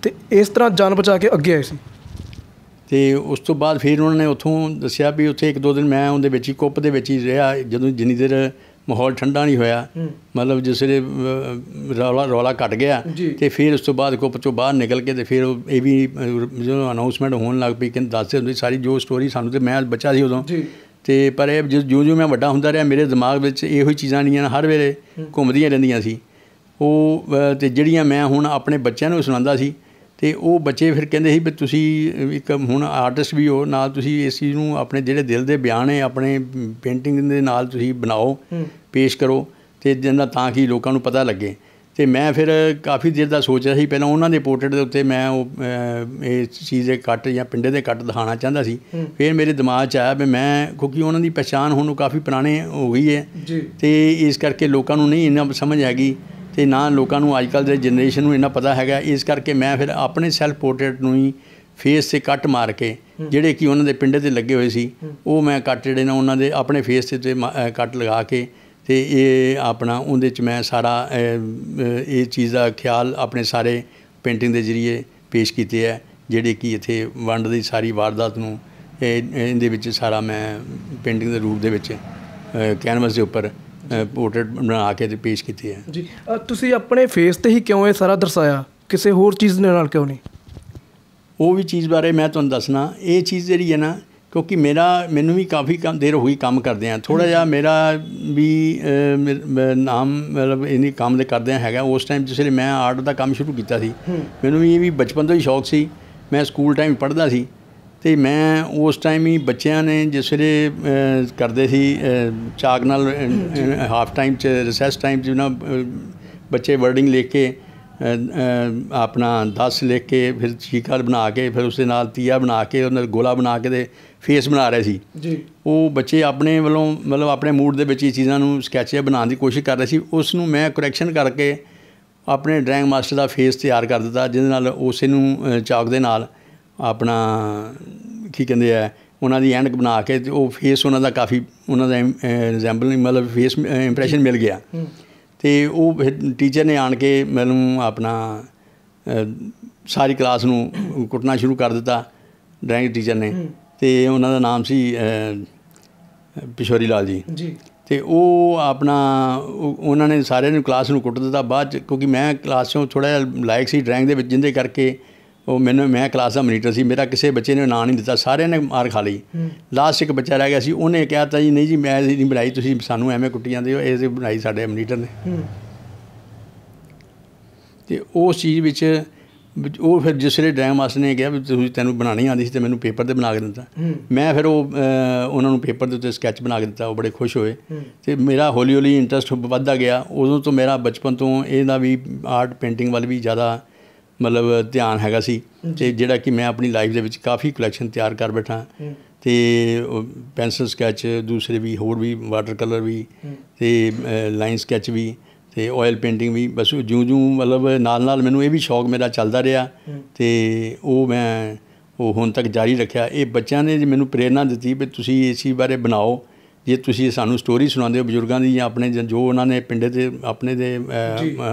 ਤੇ ਇਸ ਤਰ੍ਹਾਂ ਜਾਨ ਬਚਾ ਕੇ ਅੱਗੇ ਆਏ ਸੀ ਤੇ ਉਸ ਤੋਂ ਬਾਅਦ ਫਿਰ ਉਹਨਾਂ ਨੇ ਉਥੋਂ ਦੱਸਿਆ ਵੀ ਉੱਥੇ ਇੱਕ ਦੋ ਦਿਨ ਮੈਂ ਉਹਦੇ ਵਿੱਚ ਹੀ ਕੁੱਪ ਦੇ ਵਿੱਚ ਹੀ ਰਿਹਾ ਜਦੋਂ ਜਿੰਨੀ ਦੇਰ ਮਾਹੌਲ ਠੰਡਾ ਨਹੀਂ ਹੋਇਆ ਮਤਲਬ ਜਿਸ ਵੇਲੇ ਰੌਲਾ ਰੌਲਾ ਘਟ ਗਿਆ ਤੇ ਫਿਰ ਉਸ ਤੋਂ ਬਾਅਦ ਕੁੱਪ ਤੋਂ ਬਾਹਰ ਨਿਕਲ ਕੇ ਤੇ ਫਿਰ ਇਹ ਵੀ ਜਦੋਂ ਅਨਾਉਂਸਮੈਂਟ ਹੋਣ ਲੱਗ ਪਈ ਕਿ ਦੱਸਦੇ ਹੁੰਦੀ ਸਾਰੀ ਜੋ ਸਟੋਰੀ ਸਾਨੂੰ ਤੇ ਮੈਂ ਬੱਚਾ ਸੀ ਉਦੋਂ ਤੇ ਪਰ ਇਹ ਜਿਉਂ ਜਿਉਂ ਮੈਂ ਵੱਡਾ ਹੁੰਦਾ ਰਿਹਾ ਮੇਰੇ ਦਿਮਾਗ ਵਿੱਚ ਇਹੋ ਹੀ ਚੀਜ਼ਾਂ ਨਹੀਂ ਹਰ ਵੇਲੇ ਘੁੰਮਦੀਆਂ ਰਹਿੰਦੀਆਂ ਸੀ ਉਹ ਤੇ ਜਿਹੜੀਆਂ ਮੈਂ ਹੁਣ ਆਪਣੇ ਬੱਚਿਆਂ ਨੂੰ ਸੁਣਾਉਂਦਾ ਸੀ ਤੇ ਉਹ ਬੱਚੇ ਫਿਰ ਕਹਿੰਦੇ ਸੀ ਵੀ ਤੁਸੀਂ ਇੱਕ ਹੁਣ ਆਰਟਿਸਟ ਵੀ ਹੋ ਨਾਲ ਤੁਸੀਂ ਇਸ ਚੀਜ਼ ਨੂੰ ਆਪਣੇ ਜਿਹੜੇ ਦਿਲ ਦੇ ਬਿਆਨ ਹੈ ਆਪਣੇ ਪੇਂਟਿੰਗ ਦੇ ਨਾਲ ਤੁਸੀਂ ਬਣਾਓ ਪੇਸ਼ ਕਰੋ ਤੇ ਜਿੰਨਾ ਤਾਂ ਕਿ ਲੋਕਾਂ ਨੂੰ ਪਤਾ ਲੱਗੇ ਤੇ ਮੈਂ ਫਿਰ ਕਾਫੀ ਦਿਨ ਦਾ ਸੋਚ ਰਿਹਾ ਸੀ ਪਹਿਲਾਂ ਉਹਨਾਂ ਦੇ ਪੋਰਟਰੇਟ ਦੇ ਉੱਤੇ ਮੈਂ ਉਹ ਇਹ ਚੀਜ਼ ਦੇ ਕੱਟ ਜਾਂ ਪਿੰਡੇ ਦੇ ਕੱਟ ਦਿਖਾਣਾ ਚਾਹੁੰਦਾ ਸੀ ਫਿਰ ਮੇਰੇ ਦਿਮਾਗ 'ਚ ਆਇਆ ਵੀ ਮੈਂ ਕਿਉਂਕਿ ਉਹਨਾਂ ਦੀ ਪਛਾਣ ਹੁਣ ਕਾਫੀ ਪੁਰਾਣੇ ਹੋ ਗਈ ਹੈ ਤੇ ਇਸ ਕਰਕੇ ਲੋਕਾਂ ਨੂੰ ਨਹੀਂ ਇੰਨਾ ਸਮਝ ਆ ਗਈ ਤੇ ਨਾ ਲੋਕਾਂ ਨੂੰ ਅੱਜਕੱਲ ਦੇ ਜਨਰੇਸ਼ਨ ਨੂੰ ਇਹਨਾਂ ਪਤਾ ਹੈਗਾ ਇਸ ਕਰਕੇ ਮੈਂ ਫਿਰ ਆਪਣੇ ਸੈਲਫ ਪੋਰਟਰੇਟ ਨੂੰ ਹੀ ਫੇਸ ਤੇ ਕੱਟ ਮਾਰ ਕੇ ਜਿਹੜੇ ਕਿ ਉਹਨਾਂ ਦੇ ਪਿੰਡੇ ਤੇ ਲੱਗੇ ਹੋਏ ਸੀ ਉਹ ਮੈਂ ਕੱਟ ਜਿਹੜੇ ਨਾ ਉਹਨਾਂ ਦੇ ਆਪਣੇ ਫੇਸ ਤੇ ਤੇ ਕੱਟ ਲਗਾ ਕੇ ਤੇ ਇਹ ਆਪਣਾ ਉਹਦੇ ਚ ਮੈਂ ਸਾਰਾ ਇਹ ਚੀਜ਼ ਦਾ ਖਿਆਲ ਆਪਣੇ ਸਾਰੇ ਪੇਂਟਿੰਗ ਦੇ ਜ਼ਰੀਏ ਪੇਸ਼ ਕੀਤੇ ਹੈ ਜਿਹੜੇ ਕਿ ਇੱਥੇ ਵੰਡ ਦੀ ਸਾਰੀ ਵਾਰਦਾਤ ਨੂੰ ਇਹ ਇਹਦੇ ਵਿੱਚ ਸਾਰਾ ਮੈਂ ਪੇਂਟਿੰਗ ਦੇ ਰੂਪ ਦੇ ਵਿੱਚ ਕੈਨਵਸ ਦੇ ਉੱਪਰ ਪੋਰਟਰੇਟ ਬਣਾ ਕੇ ਤੇ ਪੇਸ਼ ਕੀਤੀ ਹੈ ਜੀ ਤੁਸੀਂ ਆਪਣੇ ਫੇਸ ਤੇ ਹੀ ਕਿਉਂ ਇਹ ਸਾਰਾ ਦਰਸਾਇਆ ਕਿਸੇ ਹੋਰ ਚੀਜ਼ ਦੇ ਨਾਲ ਕਿਉਂ ਨਹੀਂ ਉਹ ਵੀ ਚੀਜ਼ ਬਾਰੇ ਮੈਂ ਤੁਹਾਨੂੰ ਦੱਸਣਾ ਇਹ ਚੀਜ਼ ਜਿਹੜੀ ਹੈ ਨਾ ਕਿਉਂਕਿ ਮੇਰਾ ਮੈਨੂੰ ਵੀ ਕਾਫੀ ਕੰਮ ਦੇਰ ਹੋਈ ਕੰਮ ਕਰਦੇ ਆ ਥੋੜਾ ਜਿਹਾ ਮੇਰਾ ਵੀ ਨਾਮ ਮਤਲਬ ਇਨੀ ਕੰਮ ਦੇ ਕਰਦੇ ਹੈਗਾ ਉਸ ਟਾਈਮ ਜਿਸ ਵੇਲੇ ਮੈਂ ਆਰਟ ਦਾ ਕੰਮ ਸ਼ੁਰੂ ਕੀਤਾ ਸੀ ਮੈਨੂੰ ਵੀ ਇਹ ਵੀ ਬਚਪਨ ਤੋਂ ਹੀ ਸ਼ੌਕ ਸੀ ਮੈਂ ਸਕੂਲ ਟਾਈਮ ਪੜ੍ਹਦਾ ਸੀ ਤੇ ਮੈਂ ਉਸ ਟਾਈਮ ਹੀ ਬੱਚਿਆਂ ਨੇ ਜਿਸ ਵੇਲੇ ਕਰਦੇ ਸੀ ਚਾਕ ਨਾਲ ਹਾਫ ਟਾਈਮ ਚ ਰਿਸੈਸ ਟਾਈਮ ਜੀ ਨਾ ਬੱਚੇ ਵਰਡਿੰਗ ਲਿਖ ਕੇ ਆਪਣਾ 10 ਲਿਖ ਕੇ ਫਿਰ ਚੀਕਰ ਬਣਾ ਕੇ ਫਿਰ ਉਸ ਦੇ ਨਾਲ ਤੀਆ ਬਣਾ ਕੇ ਉਹਨਾਂ ਗੋਲਾ ਬਣਾ ਕੇ ਦੇ ਫੇਸ ਬਣਾ ਰਹੇ ਸੀ ਜੀ ਉਹ ਬੱਚੇ ਆਪਣੇ ਵੱਲੋਂ ਮਤਲਬ ਆਪਣੇ ਮੂਡ ਦੇ ਵਿੱਚ ਇਹ ਚੀਜ਼ਾਂ ਨੂੰ ਸਕੈਚੇ ਬਣਾਉਣ ਦੀ ਕੋਸ਼ਿਸ਼ ਕਰ ਰਹੇ ਸੀ ਉਸ ਨੂੰ ਮੈਂ ਕਰੈਕਸ਼ਨ ਕਰਕੇ ਆਪਣੇ ਡਰਾਇੰਗ ਮਾਸਟਰ ਦਾ ਫੇਸ ਤਿਆਰ ਕਰ ਦਿੱਤਾ ਜਿਹਦੇ ਨਾਲ ਉਸੇ ਨੂੰ ਚਾਕ ਦੇ ਨਾਲ ਆਪਣਾ ਕੀ ਕਹਿੰਦੇ ਆ ਉਹਨਾਂ ਦੀ ਐਂਡ ਬਣਾ ਕੇ ਉਹ ਫੇਸ ਉਹਨਾਂ ਦਾ ਕਾਫੀ ਉਹਨਾਂ ਦਾ ਐਗਜ਼ਾਮਪਲ ਮਤਲਬ ਫੇਸ ਇੰਪ੍ਰੈਸ਼ਨ ਮਿਲ ਗਿਆ ਤੇ ਉਹ ਟੀਚਰ ਨੇ ਆਣ ਕੇ ਮੈਨੂੰ ਆਪਣਾ ਸਾਰੀ ਕਲਾਸ ਨੂੰ ਕੁੱਟਣਾ ਸ਼ੁਰੂ ਕਰ ਦਿੱਤਾ ਡਰਾਇੰਗ ਟੀਚਰ ਨੇ ਤੇ ਉਹਨਾਂ ਦਾ ਨਾਮ ਸੀ ਪਿਸ਼ੋਰੀ ਲਾਲ ਜੀ ਜੀ ਤੇ ਉਹ ਆਪਣਾ ਉਹਨਾਂ ਨੇ ਸਾਰਿਆਂ ਨੂੰ ਕਲਾਸ ਨੂੰ ਕੁੱਟ ਦਿੱਤਾ ਬਾਅਦ ਕਿਉਂਕਿ ਮੈਂ ਕਲਾਸ ਤੋਂ ਥੋੜਾ ਜਿਹਾ ਲਾਇਕ ਸੀ ਡਰਾਇੰਗ ਦੇ ਵਿੱਚ ਜਿੰਦੇ ਕਰਕੇ ਉਹ ਮੈਨੂੰ ਮੈਂ ਕਲਾਸ ਦਾ ਮਨੀਟਰ ਸੀ ਮੇਰਾ ਕਿਸੇ ਬੱਚੇ ਨੇ ਨਾਂ ਨਹੀਂ ਦਿੱਤਾ ਸਾਰਿਆਂ ਨੇ ਮਾਰ ਖਾ ਲਈ ਲਾਸਟ ਇੱਕ ਬੱਚਾ ਰਹਿ ਗਿਆ ਸੀ ਉਹਨੇ ਕਿਹਾ ਤਾਂ ਜੀ ਨਹੀਂ ਜੀ ਮੈਂ ਨਹੀਂ ਬਣਾਈ ਤੁਸੀਂ ਸਾਨੂੰ ਐਵੇਂ ਕੁੱਟੀ ਜਾਂਦੇ ਹੋ ਇਹ ਬਣਾਈ ਸਾਡੇ ਮਨੀਟਰ ਨੇ ਤੇ ਉਸ ਚੀਜ਼ ਵਿੱਚ ਉਹ ਫਿਰ ਜਿਸ ਵੇਲੇ ਮਾਸਟਰ ਨੇ ਕਿਹਾ ਵੀ ਤੁਸੀਂ ਤੈਨੂੰ ਬਣਾਣੀ ਆਂਦੀ ਸੀ ਤੇ ਮੈਨੂੰ ਪੇਪਰ ਤੇ ਬਣਾ ਕੇ ਦਿੱਤਾ ਮੈਂ ਫਿਰ ਉਹ ਉਹਨਾਂ ਨੂੰ ਪੇਪਰ ਦੇ ਉੱਤੇ ਸਕੈਚ ਬਣਾ ਕੇ ਦਿੱਤਾ ਉਹ ਬੜੇ ਖੁਸ਼ ਹੋਏ ਤੇ ਮੇਰਾ ਹੌਲੀ ਹੌਲੀ ਇੰਟਰਸਟ ਵੱਧਦਾ ਗਿਆ ਉਦੋਂ ਤੋਂ ਮੇਰਾ ਬਚਪਨ ਤੋਂ ਇਹਦਾ ਵੀ ਆਰਟ ਪੇਂਟਿੰਗ ਵੱਲ ਵੀ ਜ਼ਿਆਦਾ ਮਤਲਬ ਧਿਆਨ ਹੈਗਾ ਸੀ ਤੇ ਜਿਹੜਾ ਕਿ ਮੈਂ ਆਪਣੀ ਲਾਈਫ ਦੇ ਵਿੱਚ ਕਾਫੀ ਕਲੈਕਸ਼ਨ ਤਿਆਰ ਕਰ ਬੈਠਾ ਤੇ ਪੈਨਸਲ ਸਕੈਚ ਦੂਸਰੇ ਵੀ ਹੋਰ ਵੀ ਵਾਟਰ ਕਲਰ ਵੀ ਤੇ ਲਾਈਨ ਸਕੈਚ ਵੀ ਤੇ ਆਇਲ ਪੇਂਟਿੰਗ ਵੀ ਬਸ ਜੂੰ ਜੂੰ ਮਤਲਬ ਨਾਲ ਨਾਲ ਮੈਨੂੰ ਇਹ ਵੀ ਸ਼ੌਕ ਮੇਰਾ ਚੱਲਦਾ ਰਿਹਾ ਤੇ ਉਹ ਮੈਂ ਉਹ ਹੁਣ ਤੱਕ ਜਾਰੀ ਰੱਖਿਆ ਇਹ ਬੱਚਿਆਂ ਨੇ ਮੈਨੂੰ ਪ੍ਰੇਰਣਾ ਦਿੱਤੀ ਵੀ ਤੁਸੀਂ ਇਸ ਚੀਜ਼ ਬਾਰੇ ਬਣਾਓ ਜੇ ਤੁਸੀਂ ਸਾਨੂੰ ਸਟੋਰੀ ਸੁਣਾਉਂਦੇ ਹੋ ਬਜ਼ੁਰਗਾਂ ਦੀ ਜਾਂ ਆਪਣੇ ਜੋ ਉਹਨਾਂ ਨੇ ਪਿੰਡੇ ਤੇ ਆਪਣੇ ਦੇ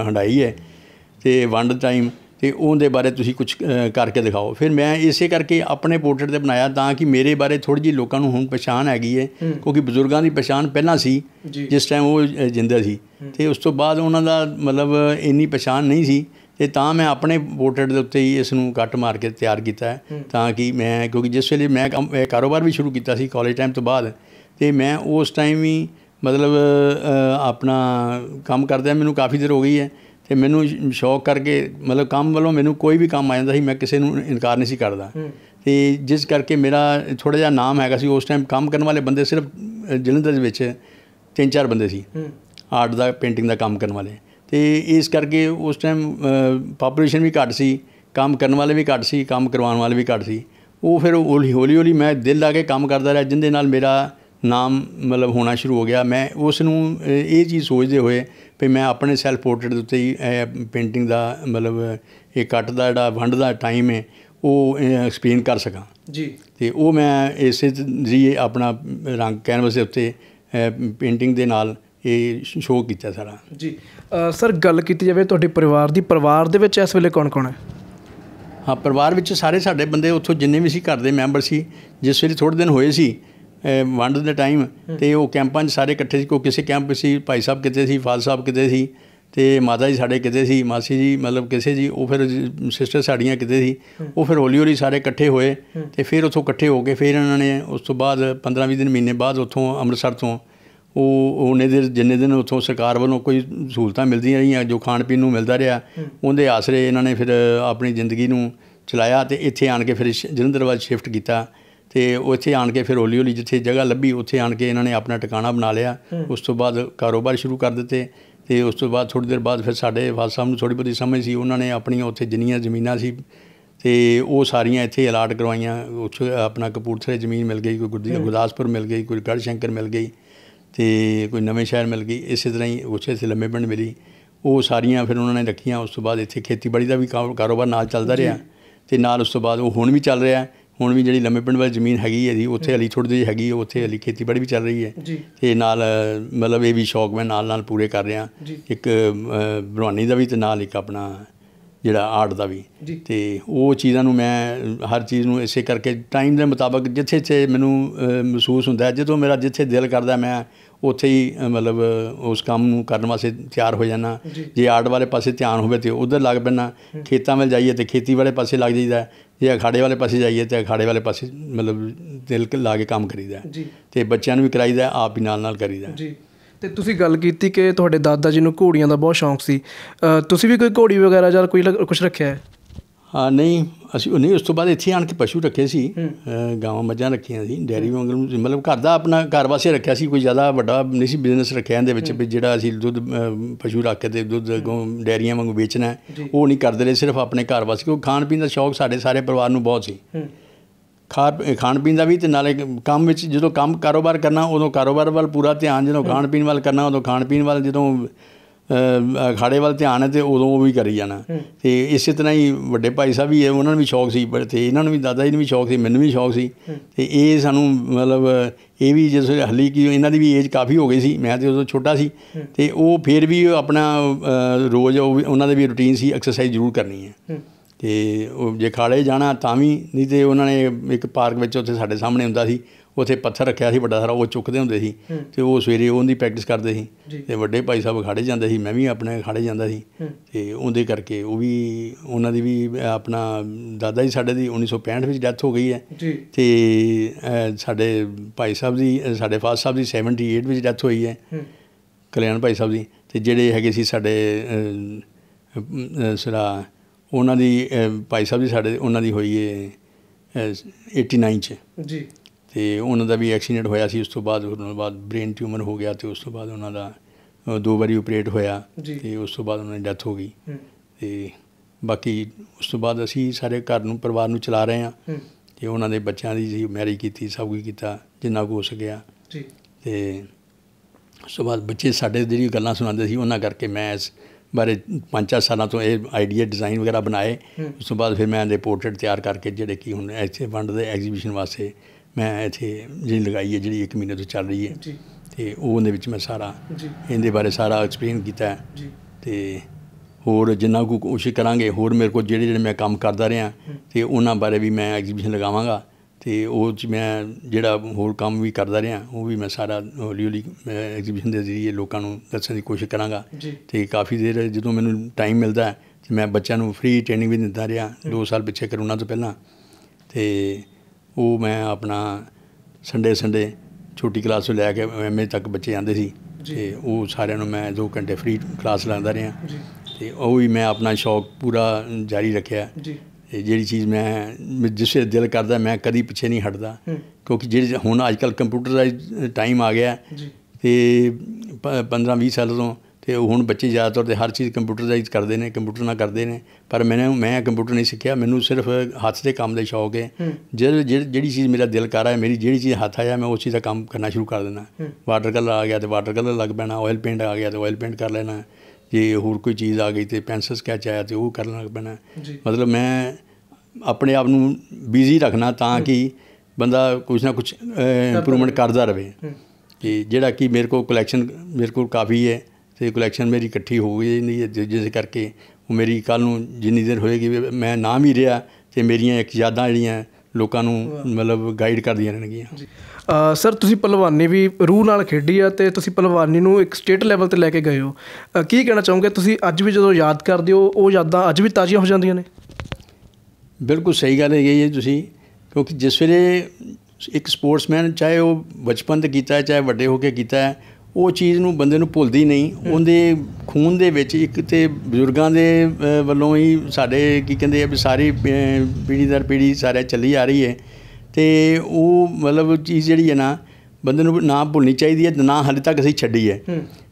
ਹੰਡਾਈ ਹੈ ਤੇ ਵੰਡ ਟਾਈਮ ਤੇ ਉਹਦੇ ਬਾਰੇ ਤੁਸੀਂ ਕੁਝ ਕਰਕੇ ਦਿਖਾਓ ਫਿਰ ਮੈਂ ਇਸੇ ਕਰਕੇ ਆਪਣੇ ਪੋਰਟਰੇਟ ਤੇ ਬਣਾਇਆ ਤਾਂ ਕਿ ਮੇਰੇ ਬਾਰੇ ਥੋੜੀ ਜੀ ਲੋਕਾਂ ਨੂੰ ਹੁਣ ਪਛਾਣ ਹੈਗੀ ਹੈ ਕਿਉਂਕਿ ਬਜ਼ੁਰਗਾਂ ਦੀ ਪਛਾਣ ਪਹਿਲਾਂ ਸੀ ਜਿਸ ਟਾਈਮ ਉਹ ਜਿੰਦਾ ਸੀ ਤੇ ਉਸ ਤੋਂ ਬਾਅਦ ਉਹਨਾਂ ਦਾ ਮਤਲਬ ਇੰਨੀ ਪਛਾਣ ਨਹੀਂ ਸੀ ਤੇ ਤਾਂ ਮੈਂ ਆਪਣੇ ਪੋਰਟਰੇਟ ਦੇ ਉੱਤੇ ਹੀ ਇਸ ਨੂੰ ਕੱਟ ਮਾਰ ਕੇ ਤਿਆਰ ਕੀਤਾ ਤਾਂ ਕਿ ਮੈਂ ਕਿਉਂਕਿ ਜਿਸ ਵੇਲੇ ਮੈਂ ਕਾਰੋਬਾਰ ਵੀ ਸ਼ੁਰੂ ਕੀਤਾ ਸੀ ਕਾਲਜ ਟਾਈਮ ਤੋਂ ਬਾਅਦ ਤੇ ਮੈਂ ਉਸ ਟਾਈਮ ਹੀ ਮਤਲਬ ਆਪਣਾ ਕੰਮ ਕਰਦਿਆਂ ਮੈਨੂੰ ਕਾਫੀ ਦਿਨ ਹੋ ਗਈ ਹੈ ਇਹ ਮੈਨੂੰ ਸ਼ੌਕ ਕਰਕੇ ਮਤਲਬ ਕੰਮ ਵੱਲੋਂ ਮੈਨੂੰ ਕੋਈ ਵੀ ਕੰਮ ਆ ਜਾਂਦਾ ਸੀ ਮੈਂ ਕਿਸੇ ਨੂੰ ਇਨਕਾਰ ਨਹੀਂ ਸੀ ਕਰਦਾ ਤੇ ਜਿਸ ਕਰਕੇ ਮੇਰਾ ਥੋੜਾ ਜਿਹਾ ਨਾਮ ਹੈਗਾ ਸੀ ਉਸ ਟਾਈਮ ਕੰਮ ਕਰਨ ਵਾਲੇ ਬੰਦੇ ਸਿਰਫ ਜਲੰਧਰ ਦੇ ਵਿੱਚ ਤਿੰਨ ਚਾਰ ਬੰਦੇ ਸੀ ਆਰਟ ਦਾ ਪੇਂਟਿੰਗ ਦਾ ਕੰਮ ਕਰਨ ਵਾਲੇ ਤੇ ਇਸ ਕਰਕੇ ਉਸ ਟਾਈਮ ਪਾਪੂਲੇਸ਼ਨ ਵੀ ਘੱਟ ਸੀ ਕੰਮ ਕਰਨ ਵਾਲੇ ਵੀ ਘੱਟ ਸੀ ਕੰਮ ਕਰਵਾਉਣ ਵਾਲੇ ਵੀ ਘੱਟ ਸੀ ਉਹ ਫਿਰ ਹੌਲੀ ਹੌਲੀ ਹੌਲੀ ਮੈਂ ਦਿਲ ਲਾ ਕੇ ਕੰਮ ਕਰਦਾ ਰਿਹਾ ਜਿੰਦੇ ਨਾਲ ਮੇਰਾ ਨਾਮ ਮਤਲਬ ਹੋਣਾ ਸ਼ੁਰੂ ਹੋ ਗਿਆ ਮੈਂ ਉਸ ਨੂੰ ਇਹ ਚੀਜ਼ ਸੋਚਦੇ ਹੋਏ ਵੀ ਮੈਂ ਆਪਣੇ ਸੈਲਫ ਪੋਰਟਰੇਟ ਦੇ ਉੱਤੇ ਹੀ ਇਹ ਪੇਂਟਿੰਗ ਦਾ ਮਤਲਬ ਇਹ ਕੱਟ ਦਾ ਜਿਹੜਾ ਵੰਡ ਦਾ ਟਾਈਮ ਹੈ ਉਹ ਐਕਸਪਲੇਨ ਕਰ ਸਕਾਂ ਜੀ ਤੇ ਉਹ ਮੈਂ ਇਸੇ ਜੀ ਆਪਣਾ ਰੰਗ ਕੈਨਵਸ ਦੇ ਉੱਤੇ ਪੇਂਟਿੰਗ ਦੇ ਨਾਲ ਇਹ ਸ਼ੋਅ ਕੀਤਾ ਸਾਰਾ ਜੀ ਸਰ ਗੱਲ ਕੀਤੀ ਜਾਵੇ ਤੁਹਾਡੇ ਪਰਿਵਾਰ ਦੀ ਪਰਿਵਾਰ ਦੇ ਵਿੱਚ ਇਸ ਵੇਲੇ ਕੌਣ-ਕੌਣ ਹੈ ਹਾਂ ਪਰਿਵਾਰ ਵਿੱਚ ਸਾਰੇ ਸਾਡੇ ਬੰਦੇ ਉੱਥੋਂ ਜਿੰਨੇ ਵੀ ਸੀ ਘਰ ਦੇ ਮੈਂਬਰ ਸੀ ਜਿਸ ਵੇਲੇ ਥੋੜੇ ਦਿਨ ਹੋਏ ਸੀ ਵੰਡ ਦੇ ਟਾਈਮ ਤੇ ਉਹ ਕੈਂਪਾਂ 'ਚ ਸਾਰੇ ਇਕੱਠੇ ਸੀ ਕੋਈ ਕਿਸੇ ਕੈਂਪ ਸੀ ਭਾਈ ਸਾਹਿਬ ਕਿਤੇ ਸੀ ਫਾਲ ਸਾਹਿਬ ਕਿਤੇ ਸੀ ਤੇ ਮਾਤਾ ਜੀ ਸਾਡੇ ਕਿਤੇ ਸੀ ਮਾਸੀ ਜੀ ਮਤਲਬ ਕਿਸੇ ਜੀ ਉਹ ਫਿਰ ਸਿਸਟਰ ਸਾਡੀਆਂ ਕਿਤੇ ਸੀ ਉਹ ਫਿਰ ਹੌਲੀ ਹੌਲੀ ਸਾਰੇ ਇਕੱਠੇ ਹੋਏ ਤੇ ਫਿਰ ਉੱਥੋਂ ਇਕੱਠੇ ਹੋ ਕੇ ਫਿਰ ਇਹਨਾਂ ਨੇ ਉਸ ਤੋਂ ਬਾਅਦ 15-20 ਦਿਨ ਮਹੀਨੇ ਬਾਅਦ ਉੱਥੋਂ ਅੰਮ੍ਰਿਤਸਰ ਤੋਂ ਉਹ ਉਹਨੇ ਦੇ ਜਿੰਨੇ ਦਿਨ ਉੱਥੋਂ ਸਰਕਾਰ ਵੱਲੋਂ ਕੋਈ ਸਹੂਲਤਾਂ ਮਿਲਦੀਆਂ ਰਹੀਆਂ ਜੋ ਖਾਣ ਪੀਣ ਨੂੰ ਮਿਲਦਾ ਰਿਹਾ ਉਹਦੇ ਆਸਰੇ ਇਹਨਾਂ ਨੇ ਫਿਰ ਆਪਣੀ ਜ਼ਿੰਦਗੀ ਨੂੰ ਚਲਾਇਆ ਤੇ ਇੱਥੇ ਆਣ ਕੇ ਫਿਰ ਜਲੰਧਰ ਵੱਲ ਸ਼ਿਫਟ ਕੀਤਾ ਤੇ ਇੱਥੇ ਆਣ ਕੇ ਫਿਰ ਹੌਲੀ ਹੌਲੀ ਜਿੱਥੇ ਜਗ੍ਹਾ ਲੱਭੀ ਉੱਥੇ ਆਣ ਕੇ ਇਹਨਾਂ ਨੇ ਆਪਣਾ ਟਿਕਾਣਾ ਬਣਾ ਲਿਆ ਉਸ ਤੋਂ ਬਾਅਦ ਕਾਰੋਬਾਰ ਸ਼ੁਰੂ ਕਰ ਦਿੱਤੇ ਤੇ ਉਸ ਤੋਂ ਬਾਅਦ ਥੋੜੀ ਦੇਰ ਬਾਅਦ ਫਿਰ ਸਾਡੇ ਵਾਦ ਸਾਹਿਬ ਨੂੰ ਥੋੜੀ ਬਹੁਤੀ ਸਮਝ ਸੀ ਉਹਨਾਂ ਨੇ ਆਪਣੀਆਂ ਉੱਥੇ ਜਿੰਨੀਆਂ ਜ਼ਮੀਨਾਂ ਸੀ ਤੇ ਉਹ ਸਾਰੀਆਂ ਇੱਥੇ ਅਲਾਟ ਕਰਵਾਈਆਂ ਉਸ ਆਪਣਾ ਕਪੂਰਥਲੇ ਜ਼ਮੀਨ ਮਿਲ ਗਈ ਕੋਈ ਗੁਰਦਾਸਪੁਰ ਮਿਲ ਗਈ ਕੋਈ ਸ਼ੰਕਰ ਮਿਲ ਗਈ ਤੇ ਕੋਈ ਨਵੇਂ ਸ਼ਹਿਰ ਮਿਲ ਗਈ ਇਸੇ ਤਰ੍ਹਾਂ ਹੀ ਉੱਥੇ ਸੇ ਲੰਮੇ ਪਿੰਡ ਮਿਲੀ ਉਹ ਸਾਰੀਆਂ ਫਿਰ ਉਹਨਾਂ ਨੇ ਰੱਖੀਆਂ ਉਸ ਤੋਂ ਬਾਅਦ ਇੱਥੇ ਖੇਤੀਬਾੜੀ ਦਾ ਵੀ ਕਾਰੋਬਾਰ ਨਾਲ ਚੱਲਦਾ ਰਿਹਾ ਤੇ ਨਾਲ ਉਸ ਤੋਂ ਬਾਅਦ ਉਹ ਹੁਣ ਵੀ ਚੱਲ ਰਿਹਾ ਹੈ ਹੁਣ ਵੀ ਜਿਹੜੀ ਲੰਮੇ ਪਿੰਡ ਵਾਲੀ ਜ਼ਮੀਨ ਹੈਗੀ ਹੈ ਜੀ ਉੱਥੇ ਅਲੀ ਥੋੜੀ ਜਿਹੀ ਹੈਗੀ ਹੈ ਉੱਥੇ ਅਲੀ ਖੇਤੀਬਾੜੀ ਵੀ ਚੱਲ ਰਹੀ ਹੈ ਤੇ ਨਾਲ ਮਤਲਬ ਇਹ ਵੀ ਸ਼ੌਕ ਮੈਂ ਨਾਲ ਨਾਲ ਪੂਰੇ ਕਰ ਰਿਹਾ ਇੱਕ ਬਰਵਾਨੀ ਦਾ ਵੀ ਤੇ ਨਾਲ ਇੱਕ ਆਪਣਾ ਜਿਹੜਾ ਆਰਟ ਦਾ ਵੀ ਤੇ ਉਹ ਚੀਜ਼ਾਂ ਨੂੰ ਮੈਂ ਹਰ ਚੀਜ਼ ਨੂੰ ਇਸੇ ਕਰਕੇ ਟਾਈਮ ਦੇ ਮੁਤਾਬਕ ਜਿੱਥੇ ਜਿੱਥੇ ਮੈਨੂੰ ਮਹਿਸੂਸ ਹੁੰਦਾ ਜਦੋਂ ਮੇਰਾ ਜਿੱਥੇ ਦਿਲ ਕਰਦਾ ਮੈਂ ਉੱਥੇ ਹੀ ਮਤਲਬ ਉਸ ਕੰਮ ਨੂੰ ਕਰਨ ਵਾਸਤੇ ਤਿਆਰ ਹੋ ਜਾਣਾ ਜੇ ਆੜ ਵਾਲੇ ਪਾਸੇ ਧਿਆਨ ਹੋਵੇ ਤੇ ਉਧਰ ਲੱਗ ਪੈਣਾ ਖੇਤਾਂ ਵਿੱਚ ਜਾਈਏ ਤੇ ਖੇਤੀ ਵਾਲੇ ਪਾਸੇ ਲੱਗ ਜਾਈਦਾ ਜੇ ਅਖਾੜੇ ਵਾਲੇ ਪਾਸੇ ਜਾਈਏ ਤੇ ਅਖਾੜੇ ਵਾਲੇ ਪਾਸੇ ਮਤਲਬ ਦਿਲ ਲਾ ਕੇ ਕੰਮ ਕਰੀਦਾ ਤੇ ਬੱਚਿਆਂ ਨੂੰ ਵੀ ਕਰਾਈਦਾ ਆਪ ਵੀ ਨਾਲ ਨਾਲ ਕਰੀਦਾ ਜੀ ਤੇ ਤੁਸੀਂ ਗੱਲ ਕੀਤੀ ਕਿ ਤੁਹਾਡੇ ਦਾਦਾ ਜੀ ਨੂੰ ਘੋੜੀਆਂ ਦਾ ਬਹੁਤ ਸ਼ੌਂਕ ਸੀ ਤੁਸੀਂ ਵੀ ਕੋਈ ਘੋੜੀ ਵਗੈਰਾ ਜਾਂ ਕੋਈ ਕੁਝ ਰੱਖਿਆ ਹੈ ਹਾਂ ਨਹੀਂ ਅਸੀਂ ਨਹੀਂ ਉਸ ਤੋਂ ਬਾਅਦ ਇੱਥੇ ਆਣ ਕੇ ਪਸ਼ੂ ਰੱਖੇ ਸੀ ਗਾਵਾਂ ਮੱਝਾਂ ਰੱਖੀਆਂ ਸੀ ਡੈਰੀ ਵਾਂਗ ਮਤਲਬ ਘਰ ਦਾ ਆਪਣਾ ਘਰ ਵਾਸੇ ਰੱਖਿਆ ਸੀ ਕੋਈ ਜ਼ਿਆਦਾ ਵੱਡਾ ਨਹੀਂ ਸੀ ਬਿਜ਼ਨਸ ਰੱਖਿਆ ਇਹਦੇ ਵਿੱਚ ਵੀ ਜਿਹੜਾ ਅਸੀਂ ਦੁੱਧ ਪਸ਼ੂ ਰੱਖ ਕੇ ਤੇ ਦੁੱਧ ਡੈਰੀਆਂ ਵਾਂਗ ਵੇਚਣਾ ਉਹ ਨਹੀਂ ਕਰਦੇ ਰਹੇ ਸਿਰਫ ਆਪਣੇ ਘਰ ਵਾਸਤੇ ਕਿਉਂ ਖਾਣ ਪੀਣ ਦਾ ਸ਼ੌਕ ਸਾਡੇ ਸਾਰੇ ਪਰਿਵਾਰ ਨੂੰ ਬਹੁਤ ਸੀ ਖਾਣ ਪੀਣ ਦਾ ਵੀ ਤੇ ਨਾਲੇ ਕੰਮ ਵਿੱਚ ਜਦੋਂ ਕੰਮ ਕਾਰੋਬਾਰ ਕਰਨਾ ਉਦੋਂ ਕਾਰੋਬਾਰ ਵੱਲ ਪੂਰਾ ਧਿਆਨ ਜਦੋਂ ਖਾਣ ਪੀਣ ਵੱਲ ਕਰਨਾ ਉਦੋਂ ਖਾਣ ਪੀਣ ਵੱਲ ਜਦੋਂ ਅਖਾੜੇ ਵੱਲ ਧਿਆਨ ਹੈ ਤੇ ਉਦੋਂ ਉਹ ਵੀ ਕਰੀ ਜਾਣਾ ਤੇ ਇਸੇ ਤਰ੍ਹਾਂ ਹੀ ਵੱਡੇ ਭਾਈ ਸਾਹਿਬ ਵੀ ਇਹ ਉਹਨਾਂ ਨੂੰ ਵੀ ਸ਼ੌਕ ਸੀ ਤੇ ਇਹਨਾਂ ਨੂੰ ਵੀ ਦਾਦਾ ਜੀ ਨੂੰ ਵੀ ਸ਼ੌਕ ਸੀ ਮੈਨੂੰ ਵੀ ਸ਼ੌਕ ਸੀ ਤੇ ਇਹ ਸਾਨੂੰ ਮਤਲਬ ਇਹ ਵੀ ਜਿਸ ਹਲੀ ਕੀ ਇਹਨਾਂ ਦੀ ਵੀ ਏਜ ਕਾਫੀ ਹੋ ਗਈ ਸੀ ਮੈਂ ਤੇ ਉਦੋਂ ਛੋਟਾ ਸੀ ਤੇ ਉਹ ਫੇਰ ਵੀ ਆਪਣਾ ਰੋਜ਼ ਉਹਨਾਂ ਦੇ ਵੀ ਰੁਟੀਨ ਸੀ ਐਕਸਰਸਾਈਜ਼ ਜ਼ਰੂਰ ਕਰਨੀ ਹੈ ਤੇ ਉਹ ਜੇ ਖਾੜੇ ਜਾਣਾ ਤਾਂ ਵੀ ਨਹੀਂ ਤੇ ਉਹਨਾਂ ਨੇ ਇੱਕ ਪਾਰਕ ਵਿੱਚ ਉੱਥੇ ਸਾਡੇ ਸਾਹਮਣੇ ਹੁੰਦਾ ਸੀ ਉਥੇ ਪੱਥਰ ਰੱਖਿਆ ਸੀ ਵੱਡਾ ਸਾਰਾ ਉਹ ਚੁੱਕਦੇ ਹੁੰਦੇ ਸੀ ਤੇ ਉਹ ਸਵੇਰੇ ਉਹਦੀ ਪ੍ਰੈਕਟਿਸ ਕਰਦੇ ਸੀ ਤੇ ਵੱਡੇ ਭਾਈ ਸਾਹਿਬ ਖੜੇ ਜਾਂਦੇ ਸੀ ਮੈਂ ਵੀ ਆਪਣੇ ਖੜੇ ਜਾਂਦਾ ਸੀ ਤੇ ਉਹਦੇ ਕਰਕੇ ਉਹ ਵੀ ਉਹਨਾਂ ਦੀ ਵੀ ਆਪਣਾ ਦਾਦਾ ਜੀ ਸਾਡੇ ਦੀ 1965 ਵਿੱਚ ਡੈਥ ਹੋ ਗਈ ਹੈ ਤੇ ਸਾਡੇ ਭਾਈ ਸਾਹਿਬ ਦੀ ਸਾਡੇ ਫਾਦਰ ਸਾਹਿਬ ਦੀ 78 ਵਿੱਚ ਡੈਥ ਹੋਈ ਹੈ ਕਲਿਆਣ ਭਾਈ ਸਾਹਿਬ ਦੀ ਤੇ ਜਿਹੜੇ ਹੈਗੇ ਸੀ ਸਾਡੇ ਸਰਾ ਉਹਨਾਂ ਦੀ ਭਾਈ ਸਾਹਿਬ ਦੀ ਸਾਡੇ ਉਹਨਾਂ ਦੀ ਹੋਈ ਹੈ 89 ਚ ਜੀ ਤੇ ਉਹਨਾਂ ਦਾ ਵੀ ਐਕਸੀਡੈਂਟ ਹੋਇਆ ਸੀ ਉਸ ਤੋਂ ਬਾਅਦ ਉਹਨਾਂ ਤੋਂ ਬਾਅਦ ਬ੍ਰੇਨ ਟਿਊਮਰ ਹੋ ਗਿਆ ਤੇ ਉਸ ਤੋਂ ਬਾਅਦ ਉਹਨਾਂ ਦਾ ਦੋ ਵਾਰੀ ਆਪਰੇਟ ਹੋਇਆ ਤੇ ਉਸ ਤੋਂ ਬਾਅਦ ਉਹਨਾਂ ਦੀ ਡੈਥ ਹੋ ਗਈ ਤੇ ਬਾਕੀ ਉਸ ਤੋਂ ਬਾਅਦ ਅਸੀਂ ਸਾਰੇ ਘਰ ਨੂੰ ਪਰਿਵਾਰ ਨੂੰ ਚਲਾ ਰਹੇ ਹਾਂ ਤੇ ਉਹਨਾਂ ਦੇ ਬੱਚਿਆਂ ਦੀ ਜੀ ਮੈਰਿਜ ਕੀਤੀ ਸਭ ਕੁਝ ਕੀਤਾ ਜਿੰਨਾ ਕੁ ਹੋ ਸਕਿਆ ਜੀ ਤੇ ਉਸ ਤੋਂ ਬਾਅਦ ਬੱਚੇ ਸਾਡੇ ਜਿਹੜੀ ਗੱਲਾਂ ਸੁਣਾਉਂਦੇ ਸੀ ਉਹਨਾਂ ਕਰਕੇ ਮੈਂ ਇਸ ਬਾਰੇ 5-4 ਸਾਲਾਂ ਤੋਂ ਇਹ ਆਈਡੀਆ ਡਿਜ਼ਾਈਨ ਵਗੈਰਾ ਬਣਾਏ ਉਸ ਤੋਂ ਬਾਅਦ ਫਿਰ ਮੈਂ ਇਹਦੇ ਪੋਰਟਰੇਟ ਤਿਆਰ ਕਰਕੇ ਜਿਹੜੇ ਕੀ ਹੁਣ ਐਸੇ ਵੰਡ ਦੇ ਐਗਜ਼ੀਬਿਸ਼ਨ ਵਾਸਤੇ ਮੈਂ ਇੱਥੇ ਜਿਹੜੀ ਲਗਾਈ ਹੈ ਜਿਹੜੀ 1 ਮਹੀਨੇ ਤੋਂ ਚੱਲ ਰਹੀ ਹੈ ਜੀ ਤੇ ਉਹਦੇ ਵਿੱਚ ਮੈਂ ਸਾਰਾ ਇਹਦੇ ਬਾਰੇ ਸਾਰਾ ਐਕਸਪਲੇਨ ਕੀਤਾ ਹੈ ਜੀ ਤੇ ਹੋਰ ਜਿੰਨਾ ਕੋ ਕੋਸ਼ਿਸ਼ ਕਰਾਂਗੇ ਹੋਰ ਮੇਰੇ ਕੋਲ ਜਿਹੜੇ ਜਿਹੜੇ ਮੈਂ ਕੰਮ ਕਰਦਾ ਰਿਹਾ ਤੇ ਉਹਨਾਂ ਬਾਰੇ ਵੀ ਮੈਂ ਐਗਜ਼ੀਬਿਸ਼ਨ ਲਗਾਵਾਂਗਾ ਤੇ ਉਹ ਚ ਮੈਂ ਜਿਹੜਾ ਹੋਰ ਕੰਮ ਵੀ ਕਰਦਾ ਰਿਹਾ ਉਹ ਵੀ ਮੈਂ ਸਾਰਾ ਹੌਲੀ ਹੌਲੀ ਐਗਜ਼ੀਬਿਸ਼ਨ ਦੇ ਜ਼ਰੀਏ ਲੋਕਾਂ ਨੂੰ ਦੱਸਣ ਦੀ ਕੋਸ਼ਿਸ਼ ਕਰਾਂਗਾ ਤੇ ਕਾਫੀ ਦੇਰ ਜਦੋਂ ਮੈਨੂੰ ਟਾਈਮ ਮਿਲਦਾ ਹੈ ਤੇ ਮੈਂ ਬੱਚਿਆਂ ਨੂੰ ਫ੍ਰੀ ਟ੍ਰੇਨਿੰਗ ਵੀ ਦਿੰਦਾ ਰਿਹਾ 2 ਸਾਲ ਪਿੱਛੇ ਕਰੋਨਾ ਤੋਂ ਪਹਿਲਾਂ ਤੇ ਉਹ ਮੈਂ ਆਪਣਾ ਸੰਡੇ ਸੰਡੇ ਛੋਟੀ ਕਲਾਸ ਤੋਂ ਲੈ ਕੇ ਐਮਏ ਤੱਕ ਬੱਚੇ ਆਂਦੇ ਸੀ ਤੇ ਉਹ ਸਾਰਿਆਂ ਨੂੰ ਮੈਂ 2 ਘੰਟੇ ਫ੍ਰੀ ਕਲਾਸ ਲਾਉਂਦਾ ਰਿਹਾ ਤੇ ਉਹ ਵੀ ਮੈਂ ਆਪਣਾ ਸ਼ੌਕ ਪੂਰਾ ਜਾਰੀ ਰੱਖਿਆ ਜੀ ਜਿਹੜੀ ਚੀਜ਼ ਮੈਂ ਜਿਸੇ ਦਿਲ ਕਰਦਾ ਮੈਂ ਕਦੀ ਪਿੱਛੇ ਨਹੀਂ ਹਟਦਾ ਕਿਉਂਕਿ ਜਿਹੜੇ ਹੁਣ ਅੱਜਕੱਲ ਕੰਪਿਊਟਰਾਈਜ਼ ਟਾਈਮ ਆ ਗਿਆ ਤੇ 15 20 ਸਾਲ ਤੋਂ ਤੇ ਹੁਣ ਬੱਚੇ ਜ਼ਿਆਦਾਤਰ ਤੇ ਹਰ ਚੀਜ਼ ਕੰਪਿਊਟਰਾਈਜ਼ ਕਰਦੇ ਨੇ ਕੰਪਿਊਟਰ ਨਾਲ ਕਰਦੇ ਨੇ ਪਰ ਮੈਨੂੰ ਮੈਂ ਕੰਪਿਊਟਰ ਨਹੀਂ ਸਿੱਖਿਆ ਮੈਨੂੰ ਸਿਰਫ ਹੱਥ ਦੇ ਕੰਮ ਦੇ ਸ਼ੌਕ ਹੈ ਜਿਹੜੀ ਚੀਜ਼ ਮੇਰਾ ਦਿਲ ਕਰ ਆਇਆ ਮੇਰੀ ਜਿਹੜੀ ਚੀਜ਼ ਹੱਥ ਆਇਆ ਮੈਂ ਉਸ ਚੀਜ਼ ਦਾ ਕੰਮ ਕਰਨਾ ਸ਼ੁਰੂ ਕਰ ਦੇਣਾ ਵਾਟਰ ਕਲਰ ਆ ਗਿਆ ਤੇ ਵਾਟਰ ਕਲਰ ਲੱਗ ਪੈਣਾ ਆਇਲ ਪੇਂਟ ਆ ਗਿਆ ਤੇ ਆਇਲ ਪੇਂਟ ਕਰ ਲੈਣਾ ਜੇ ਹੋਰ ਕੋਈ ਚੀਜ਼ ਆ ਗਈ ਤੇ ਪੈਨਸਲ ਸਕੈਚ ਆਇਆ ਤੇ ਉਹ ਕਰਨ ਲੱਗ ਪੈਣਾ ਮਤਲਬ ਮੈਂ ਆਪਣੇ ਆਪ ਨੂੰ ਬਿਜ਼ੀ ਰੱਖਣਾ ਤਾਂ ਕਿ ਬੰਦਾ ਕੁਝ ਨਾ ਕੁਝ ਇੰਪਰੂਵਮੈਂਟ ਕਰਦਾ ਰਹੇ ਕਿ ਜਿਹੜਾ ਕਿ ਮੇਰੇ ਕੋਲ ਕਲੈਕਸ਼ਨ ਮੇਰੇ ਕੋਲ ਕਾਫੀ ਹੈ ਤੇ ਕਲੈਕਸ਼ਨ ਮੇਰੀ ਇਕੱਠੀ ਹੋ ਗਈ ਨਹੀਂ ਜਿਸ ਕਰਕੇ ਉਹ ਮੇਰੀ ਕੱਲ ਨੂੰ ਜਿੰਨੀ ਦਿਨ ਹੋਏਗੀ ਮੈਂ ਨਾਮ ਹੀ ਰਿਹਾ ਤੇ ਮੇਰੀਆਂ ਇੱਕ ਯਾਦਾਂ ਜਿਹੜੀਆਂ ਲੋਕਾਂ ਨੂੰ ਮਤਲਬ ਗਾਈਡ ਕਰਦੀਆਂ ਰਹਿਣਗੀਆਂ ਸਰ ਤੁਸੀਂ ਪਹਿਲਵਾਨੀ ਵੀ ਰੂਹ ਨਾਲ ਖੇਡੀ ਆ ਤੇ ਤੁਸੀਂ ਪਹਿਲਵਾਨੀ ਨੂੰ ਇੱਕ ਸਟੇਟ ਲੈਵਲ ਤੇ ਲੈ ਕੇ ਗਏ ਹੋ ਕੀ ਕਹਿਣਾ ਚਾਹੋਗੇ ਤੁਸੀਂ ਅੱਜ ਵੀ ਜਦੋਂ ਯਾਦ ਕਰਦੇ ਹੋ ਉਹ ਯਾਦਾਂ ਅੱਜ ਵੀ ਤਾਜ਼ੀਆਂ ਹੋ ਜਾਂਦੀਆਂ ਨੇ ਬਿਲਕੁਲ ਸਹੀ ਗੱਲ ਹੈ ਇਹ ਤੁਸੀਂ ਕਿਉਂਕਿ ਜਿਸ ਵੇਲੇ ਇੱਕ ਸਪੋਰਟਸਮੈਨ ਚਾਹੇ ਉਹ ਬਚਪਨ ਤੇ ਕੀਤਾ ਹੈ ਚਾਹੇ ਵੱਡੇ ਹੋ ਕੇ ਕੀਤਾ ਹੈ ਉਹ ਚੀਜ਼ ਨੂੰ ਬੰਦੇ ਨੂੰ ਭੁੱਲਦੀ ਨਹੀਂ ਉਹਦੇ ਖੂਨ ਦੇ ਵਿੱਚ ਇੱਕ ਤੇ ਬਜ਼ੁਰਗਾਂ ਦੇ ਵੱਲੋਂ ਹੀ ਸਾਡੇ ਕੀ ਕਹਿੰਦੇ ਆ ਵੀ ਸਾਰੀ ਪੀੜੀ ਦਰ ਪੀੜੀ ਸਾਰੇ ਚੱਲੀ ਆ ਰਹੀ ਹੈ ਤੇ ਉਹ ਮਤਲਬ ਚੀਜ਼ ਜਿਹੜੀ ਹੈ ਨਾ ਬੰਦੇ ਨੂੰ ਨਾ ਭੁੱਲਣੀ ਚਾਹੀਦੀ ਹੈ ਨਾ ਹਾਲੇ ਤੱਕ ਅਸੀਂ ਛੱਡੀ ਹੈ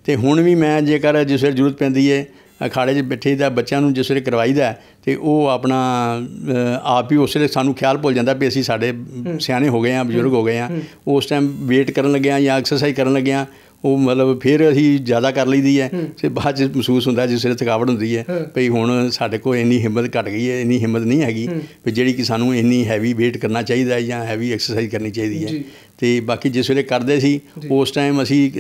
ਤੇ ਹੁਣ ਵੀ ਮੈਂ ਜੇਕਰ ਜਿਸ ਵੇਲੇ ਜ਼ਰੂਰਤ ਪੈਂਦੀ ਹੈ ਅਖਾੜੇ 'ਚ ਬੈਠੇ ਦਾ ਬੱਚਿਆਂ ਨੂੰ ਜਿਸ ਵੇਲੇ ਕਰਵਾਈਦਾ ਤੇ ਉਹ ਆਪਣਾ ਆਪ ਹੀ ਉਸ ਵੇਲੇ ਸਾਨੂੰ ਖਿਆਲ ਭੁੱਲ ਜਾਂਦਾ ਵੀ ਅਸੀਂ ਸਾਡੇ ਸਿਆਣੇ ਹੋ ਗਏ ਆ ਬਜ਼ੁਰਗ ਹੋ ਗਏ ਆ ਉਸ ਟਾਈਮ ਵੇਟ ਕਰਨ ਲੱਗਿਆ ਜਾਂ ਐਕਸਰਸਾਈਜ਼ ਕਰਨ ਲੱਗਿਆ ਉਹ ਮਤਲਬ ਫਿਰ ਅਸੀਂ ਜ਼ਿਆਦਾ ਕਰ ਲਈਦੀ ਹੈ ਤੇ ਬਾਅਦ ਚ ਮਹਿਸੂਸ ਹੁੰਦਾ ਜਿਸ ਵੇਲੇ ਥਕਾਵਟ ਹੁੰਦੀ ਹੈ ਭਈ ਹੁਣ ਸਾਡੇ ਕੋਲ ਇੰਨੀ ਹਿੰਮਤ ਘਟ ਗਈ ਹੈ ਇੰਨੀ ਹਿੰਮਤ ਨਹੀਂ ਹੈਗੀ ਵੀ ਜਿਹੜੀ ਕਿ ਸਾਨੂੰ ਇੰਨੀ ਹੈਵੀ weight ਕਰਨਾ ਚਾਹੀਦਾ ਹੈ ਜਾਂ ਹੈਵੀ ਐਕਸਰਸਾਈਜ਼ ਕਰਨੀ ਚਾਹੀਦੀ ਹੈ ਤੇ ਬਾਕੀ ਜਿਸ ਵੇਲੇ ਕਰਦੇ ਸੀ ਉਸ ਟਾਈਮ ਅਸੀਂ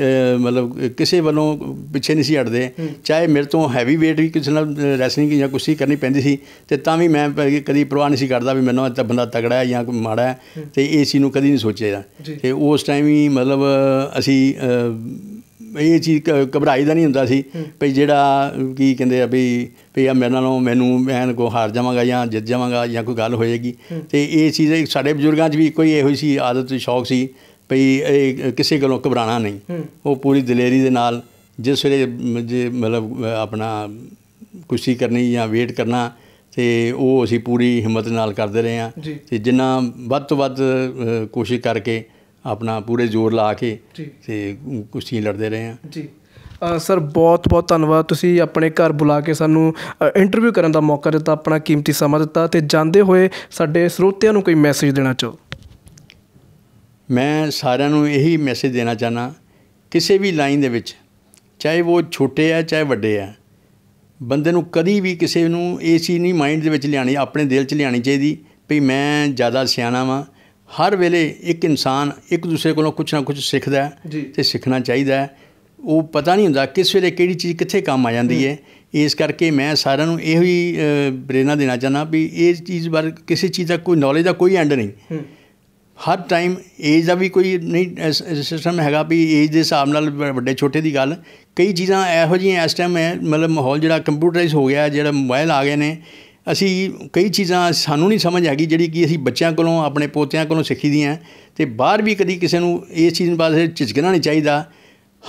ਮਤਲਬ ਕਿਸੇ ਵੱਲੋਂ ਪਿੱਛੇ ਨਹੀਂ ਸੀ ਹਟਦੇ ਚਾਹੇ ਮੇਰੇ ਤੋਂ ਹੈਵੀ weight ਵੀ ਕਿਸੇ ਨਾਲ ਰੈਸਲਿੰਗ ਜਾਂ ਕੁਸ਼ੀ ਕਰਨੀ ਪੈਂਦੀ ਸੀ ਤੇ ਤਾਂ ਵੀ ਮੈਂ ਕਦੀ ਪਰਵਾਹ ਨਹੀਂ ਸੀ ਕਰਦਾ ਵੀ ਮੈਨੂੰ ਤਾਂ ਬੰਦਾ ਤਗੜਾ ਹੈ ਜਾਂ ਮਾੜਾ ਹੈ ਤੇ ਏਸੀ ਨੂੰ ਕਦੀ ਨਹੀਂ ਸੋਚਿਆ ਤੇ ਉਸ ਟਾਈਮ ਹੀ ਮਤਲਬ ਅਸੀਂ ਇਹ ਚੀਜ਼ ਘਬਰਾਈ ਦਾ ਨਹੀਂ ਹੁੰਦਾ ਸੀ ਭਈ ਜਿਹੜਾ ਕੀ ਕਹਿੰਦੇ ਆ ਭਈ ਭਈ ਆ ਮੇਰੇ ਨਾਲੋਂ ਮੈਨੂੰ ਮੈਂ ਕੋ ਹਾਰ ਜਾਵਾਂਗਾ ਜਾਂ ਜਿੱਤ ਜਾਵਾਂਗਾ ਜਾਂ ਕੋਈ ਗੱਲ ਹੋਏਗੀ ਤੇ ਇਹ ਚੀਜ਼ ਸਾਡੇ ਬਜ਼ੁਰਗਾਂ 'ਚ ਵੀ ਕੋਈ ਇਹੋ ਸੀ ਆਦਤ ਸ਼ੌਕ ਸੀ ਭਈ ਇਹ ਕਿਸੇ ਕੋਲੋਂ ਘਬਰਾਣਾ ਨਹੀਂ ਉਹ ਪੂਰੀ ਦਲੇਰੀ ਦੇ ਨਾਲ ਜਿਸ ਵੇਲੇ ਜੇ ਮਤਲਬ ਆਪਣਾ ਕੁਸ਼ੀ ਕਰਨੀ ਜਾਂ ਵੇਟ ਕਰਨਾ ਤੇ ਉਹ ਅਸੀਂ ਪੂਰੀ ਹਿੰਮਤ ਨਾਲ ਕਰਦੇ ਰਹੇ ਹਾਂ ਤੇ ਜਿੰਨਾ ਵੱਧ ਤੋਂ ਵੱਧ ਕੋਸ਼ਿਸ਼ ਕਰਕੇ ਆਪਣਾ ਪੂਰੇ ਜ਼ੋਰ ਲਾ ਕੇ ਤੇ ਕੁਸ਼ਤੀ ਲੜਦੇ ਰਹੇ ਆ ਜੀ ਸਰ ਬਹੁਤ ਬਹੁਤ ਧੰਨਵਾਦ ਤੁਸੀਂ ਆਪਣੇ ਘਰ ਬੁਲਾ ਕੇ ਸਾਨੂੰ ਇੰਟਰਵਿਊ ਕਰਨ ਦਾ ਮੌਕਾ ਦਿੱਤਾ ਆਪਣਾ ਕੀਮਤੀ ਸਮਾਂ ਦਿੱਤਾ ਤੇ ਜਾਂਦੇ ਹੋਏ ਸਾਡੇ ਸਰੋਤਿਆਂ ਨੂੰ ਕੋਈ ਮੈਸੇਜ ਦੇਣਾ ਚਾਹੋ ਮੈਂ ਸਾਰਿਆਂ ਨੂੰ ਇਹੀ ਮੈਸੇਜ ਦੇਣਾ ਚਾਹਨਾ ਕਿਸੇ ਵੀ ਲਾਈਨ ਦੇ ਵਿੱਚ ਚਾਹੇ ਉਹ ਛੋਟੇ ਆ ਚਾਹੇ ਵੱਡੇ ਆ ਬੰਦੇ ਨੂੰ ਕਦੀ ਵੀ ਕਿਸੇ ਨੂੰ ਏਸੀ ਨਹੀਂ ਮਾਈਂਡ ਦੇ ਵਿੱਚ ਲਿਆਣੀ ਆਪਣੇ ਦਿਲ 'ਚ ਲਿਆਣੀ ਚਾਹੀਦੀ ਵੀ ਮੈਂ ਜ਼ਿਆਦਾ ਸਿਆਣਾ ਵਾਂ ਹਰ ਵੇਲੇ ਇੱਕ ਇਨਸਾਨ ਇੱਕ ਦੂਸਰੇ ਕੋਲੋਂ ਕੁਝ ਨਾ ਕੁਝ ਸਿੱਖਦਾ ਹੈ ਤੇ ਸਿੱਖਣਾ ਚਾਹੀਦਾ ਹੈ ਉਹ ਪਤਾ ਨਹੀਂ ਹੁੰਦਾ ਕਿਸ ਵੇਲੇ ਕਿਹੜੀ ਚੀਜ਼ ਕਿੱਥੇ ਕੰਮ ਆ ਜਾਂਦੀ ਹੈ ਇਸ ਕਰਕੇ ਮੈਂ ਸਾਰਿਆਂ ਨੂੰ ਇਹੋ ਹੀ ਬ੍ਰੇਨਾ ਦੇਣਾ ਚਾਹਨਾ ਵੀ ਇਸ ਚੀਜ਼ ਬਾਰੇ ਕਿਸੇ ਚੀਜ਼ ਦਾ ਕੋਈ ਨੌਲੇਜ ਦਾ ਕੋਈ ਐਂਡ ਨਹੀਂ ਹਰ ਟਾਈਮ ਏਜ ਦਾ ਵੀ ਕੋਈ ਨਹੀਂ ਸਿਸਟਮ ਹੈਗਾ ਵੀ ਏਜ ਦੇ ਹਿਸਾਬ ਨਾਲ ਵੱਡੇ ਛੋਟੇ ਦੀ ਗੱਲ ਕਈ ਚੀਜ਼ਾਂ ਇਹੋ ਜਿਹੀਆਂ ਇਸ ਟਾਈਮ ਹੈ ਮਤਲਬ ਮਾਹੌਲ ਜਿਹੜਾ ਕੰਪਿਊਟਰਾਈਜ਼ ਹੋ ਗਿਆ ਜਿਹੜਾ ਮੋਬਾਈਲ ਆ ਗਏ ਨੇ ਅਸੀਂ ਕਈ ਚੀਜ਼ਾਂ ਸਾਨੂੰ ਨਹੀਂ ਸਮਝ ਆ ਗਈ ਜਿਹੜੀ ਕਿ ਅਸੀਂ ਬੱਚਿਆਂ ਕੋਲੋਂ ਆਪਣੇ ਪੋਤਿਆਂ ਕੋਲੋਂ ਸਿੱਖੀ ਦੀਆਂ ਤੇ ਬਾਹਰ ਵੀ ਕਦੀ ਕਿਸੇ ਨੂੰ ਇਸ ਚੀਜ਼ ਬਾਰੇ ਝਿਜਕਣਾ ਨਹੀਂ ਚਾਹੀਦਾ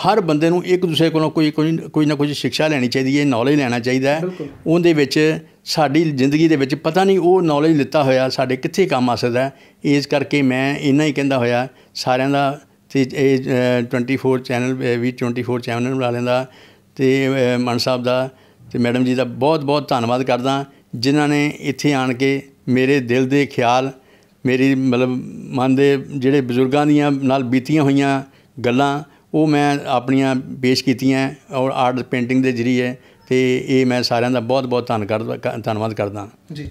ਹਰ ਬੰਦੇ ਨੂੰ ਇੱਕ ਦੂਸਰੇ ਕੋਲੋਂ ਕੋਈ ਕੋਈ ਨਾ ਕੋਈ ਸਿੱਖਿਆ ਲੈਣੀ ਚਾਹੀਦੀ ਹੈ ਨੌਲੇਜ ਲੈਣਾ ਚਾਹੀਦਾ ਹੈ ਉਹਦੇ ਵਿੱਚ ਸਾਡੀ ਜ਼ਿੰਦਗੀ ਦੇ ਵਿੱਚ ਪਤਾ ਨਹੀਂ ਉਹ ਨੌਲੇਜ ਲਿੱਤਾ ਹੋਇਆ ਸਾਡੇ ਕਿੱਥੇ ਕੰਮ ਆ ਸਕਦਾ ਇਸ ਕਰਕੇ ਮੈਂ ਇੰਨਾ ਹੀ ਕਹਿੰਦਾ ਹੋਇਆ ਸਾਰਿਆਂ ਦਾ ਤੇ ਇਹ 24 ਚੈਨਲ ਵੀ 24 ਚੈਨਲ ਵਾਲਿਆਂ ਲੈਂਦਾ ਤੇ ਮਨ ਸਾਹਿਬ ਦਾ ਤੇ ਮੈਡਮ ਜੀ ਦਾ ਬਹੁਤ ਬਹੁਤ ਧੰਨਵਾਦ ਕਰਦਾ ਜਿਨ੍ਹਾਂ ਨੇ ਇੱਥੇ ਆਣ ਕੇ ਮੇਰੇ ਦਿਲ ਦੇ ਖਿਆਲ ਮੇਰੀ ਮਤਲਬ ਮਨ ਦੇ ਜਿਹੜੇ ਬਜ਼ੁਰਗਾਂ ਦੀਆਂ ਨਾਲ ਬੀਤੀਆਂ ਹੋਈਆਂ ਗੱਲਾਂ ਉਹ ਮੈਂ ਆਪਣੀਆਂ ਪੇਸ਼ ਕੀਤੀਆਂ ਔਰ ਆਰਟ ਪੇਂਟਿੰਗ ਦੇ ਜ਼ਰੀਏ ਤੇ ਇਹ ਮੈਂ ਸਾਰਿਆਂ ਦਾ ਬਹੁਤ ਬਹੁਤ ਧੰਨਵਾਦ ਧੰਨਵਾਦ ਕਰਦਾ ਜੀ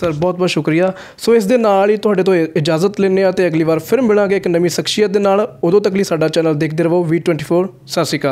ਸਰ ਬਹੁਤ ਬਹੁਤ ਸ਼ੁਕਰੀਆ ਸੋ ਇਸ ਦੇ ਨਾਲ ਹੀ ਤੁਹਾਡੇ ਤੋਂ ਇਜਾਜ਼ਤ ਲੈਣੇ ਆ ਤੇ ਅਗਲੀ ਵਾਰ ਫਿਰ ਮਿਲਾਂਗੇ ਇੱਕ ਨਵੀਂ ਸ਼ਖਸੀਅਤ ਦੇ ਨਾਲ ਉਦੋਂ ਤੱਕ ਲਈ ਸਾਡਾ ਚੈਨਲ ਦੇਖਦੇ ਰਹੋ V24 ਸਸਿਕਾ